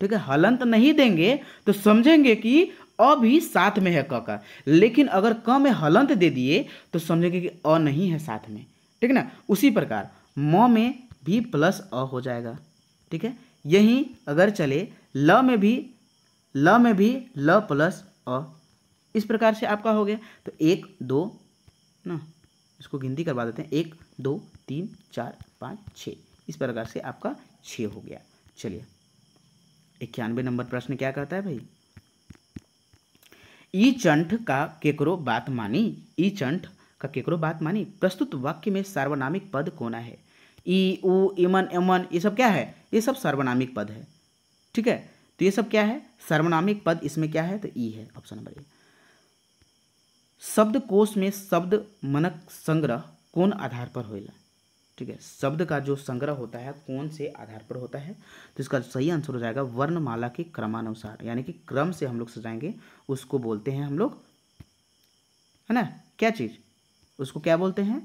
ठीक है हलंत नहीं देंगे तो समझेंगे कि अ भी साथ में है क का लेकिन अगर क में हलंत दे दिए तो समझेंगे कि अ नहीं है साथ में ठीक है ना उसी प्रकार म में भी प्लस अ हो जाएगा ठीक है यहीं अगर चले ल में भी ल में भी ल प्लस अ इस प्रकार से आपका हो गया तो एक दो ना इसको गिनती करवा देते हैं एक दो तीन चार पाँच छः इस प्रकार से आपका छ हो गया चलिए इक्यानवे नंबर प्रश्न क्या कहता है भाई ई चंठ का केकरो बात मानी ई चंठ का केकरो बात मानी प्रस्तुत वाक्य में सार्वनामिक पद कौन है ई ऊ इमन एमन ये सब क्या है ये सब सार्वनामिक पद है ठीक है तो ये सब क्या है सर्वनामिक पद इसमें क्या है तो ई है ऑप्शन नंबर ए शब्द कोश में शब्द मनक संग्रह कौन आधार पर होएगा ठीक है शब्द का जो संग्रह होता है कौन से आधार पर होता है तो इसका सही आंसर हो जाएगा वर्णमाला के क्रमानुसार यानी कि क्रम से हम लोग सजाएंगे उसको बोलते हैं हम लोग है ना क्या चीज़ उसको क्या बोलते हैं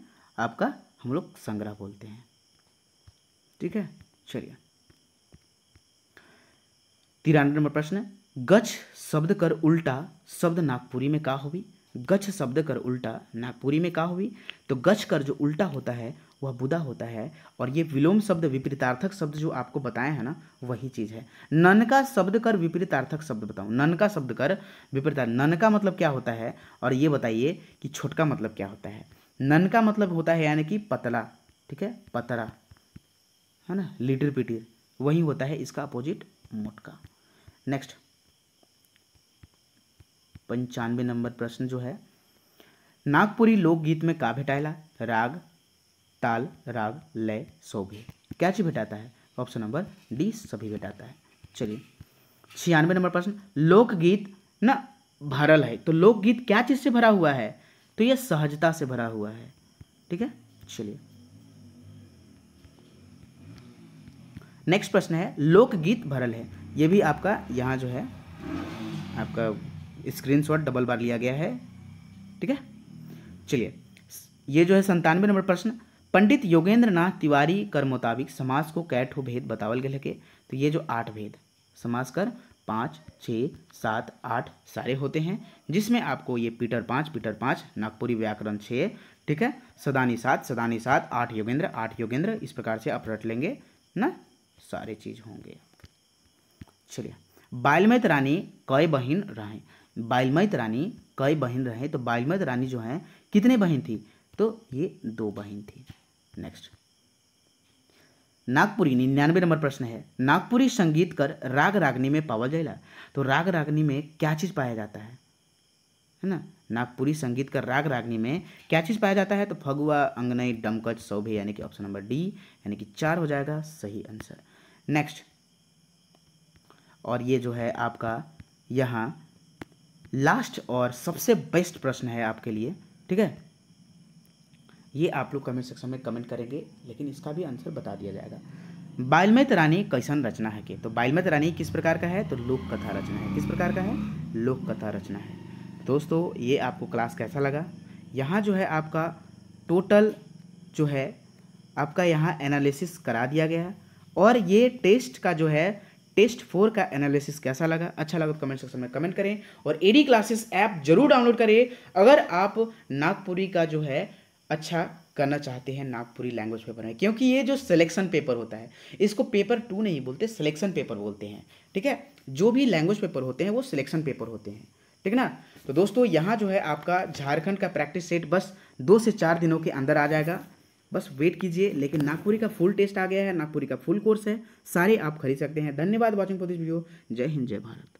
आपका हम लोग संग्रह बोलते हैं ठीक है चलिए तिरानवे नंबर प्रश्न गच्छ शब्द कर उल्टा शब्द नागपुरी में का होगी गच्छ शब्द कर उल्टा नागपुरी में का हुई तो गछ कर जो उल्टा होता है वह बुदा होता है और ये विलोम शब्द विपरीतार्थक शब्द जो आपको बताए हैं ना वही चीज़ है नन का शब्द कर विपरीतार्थक शब्द बताऊँ नन का शब्द कर विपरीतार्थ नन का मतलब क्या होता है और ये बताइए कि छोटका मतलब क्या होता है नन का मतलब होता है यानी कि पतला ठीक है पतरा है ना लीटर पीटीर वही होता है इसका अपोजिट मोटका नेक्स्ट पंचानवे नंबर प्रश्न जो है नागपुरी लोकगीत में का भेटाएला राग ताल राग लय सौभे क्या चीज भेटाता है ऑप्शन नंबर डी सभी भेटाता है चलिए छियानवे नंबर प्रश्न लोकगीत ना भरल है तो लोकगीत क्या चीज़ से भरा हुआ है तो यह सहजता से भरा हुआ है ठीक है चलिए नेक्स्ट प्रश्न है लोकगीत भरल है ये भी आपका यहाँ जो है आपका स्क्रीनशॉट डबल बार लिया गया है ठीक है चलिए ये जो है संतानवे नंबर प्रश्न पंडित योगेंद्र नाथ तिवारी कर मुताबिक समाज को कै भेद बतावल गए के तो ये जो आठ भेद समाज कर पाँच छः सात आठ सारे होते हैं जिसमें आपको ये पीटर पाँच पीटर पाँच नागपुरी व्याकरण छः ठीक है सदानी सात सदानी सात आठ योगेंद्र आठ योगेंद्र इस प्रकार से आप रट लेंगे ना सारे चीज़ होंगे चलिए बालमैत रानी कई बहन रहे बालमैत रानी कई बहन रहे तो बालमैत रानी जो है कितने बहन थी तो ये दो बहन थी नेक्स्ट नागपुरी निन्यानवे नंबर प्रश्न है नागपुरी संगीत कर राग रागनी में पावल जाएगा तो राग रागनी में क्या चीज़ पाया जाता है है ना नागपुरी संगीत कर राग रागनी में क्या चीज़ पाया जाता है तो फगुआ अंगनई डमकच सौभे यानी कि ऑप्शन नंबर डी यानी कि चार हो जाएगा सही आंसर नेक्स्ट और ये जो है आपका यहाँ लास्ट और सबसे बेस्ट प्रश्न है आपके लिए ठीक है ये आप लोग कमेंट सेक्शन में कमेंट करेंगे लेकिन इसका भी आंसर बता दिया जाएगा बालमय रानी कैसन रचना है के तो बालमय रानी किस प्रकार का है तो लोक कथा रचना है किस प्रकार का है लोक कथा रचना है दोस्तों ये आपको क्लास कैसा लगा यहाँ जो है आपका टोटल जो है आपका यहाँ एनालिसिस करा दिया गया और ये टेस्ट का जो है टेस्ट फोर का एनालिसिस कैसा लगा अच्छा लगा तो कमेंट सेक्शन में कमेंट करें और एडी क्लासेस ऐप जरूर डाउनलोड करें अगर आप नागपुरी का जो है अच्छा करना चाहते हैं नागपुरी लैंग्वेज पेपर में क्योंकि ये जो सिलेक्शन पेपर होता है इसको पेपर टू नहीं बोलते सिलेक्शन पेपर बोलते हैं ठीक है जो भी लैंग्वेज पेपर होते हैं वो सिलेक्शन पेपर होते हैं ठीक ना तो दोस्तों यहाँ जो है आपका झारखंड का प्रैक्टिस सेट बस दो से चार दिनों के अंदर आ जाएगा बस वेट कीजिए लेकिन नागपुरी का फुल टेस्ट आ गया है नागपुरी का फुल कोर्स है सारे आप खरीद सकते हैं धन्यवाद वॉचिंग फॉर दिस वीडियो जय हिंद जय भारत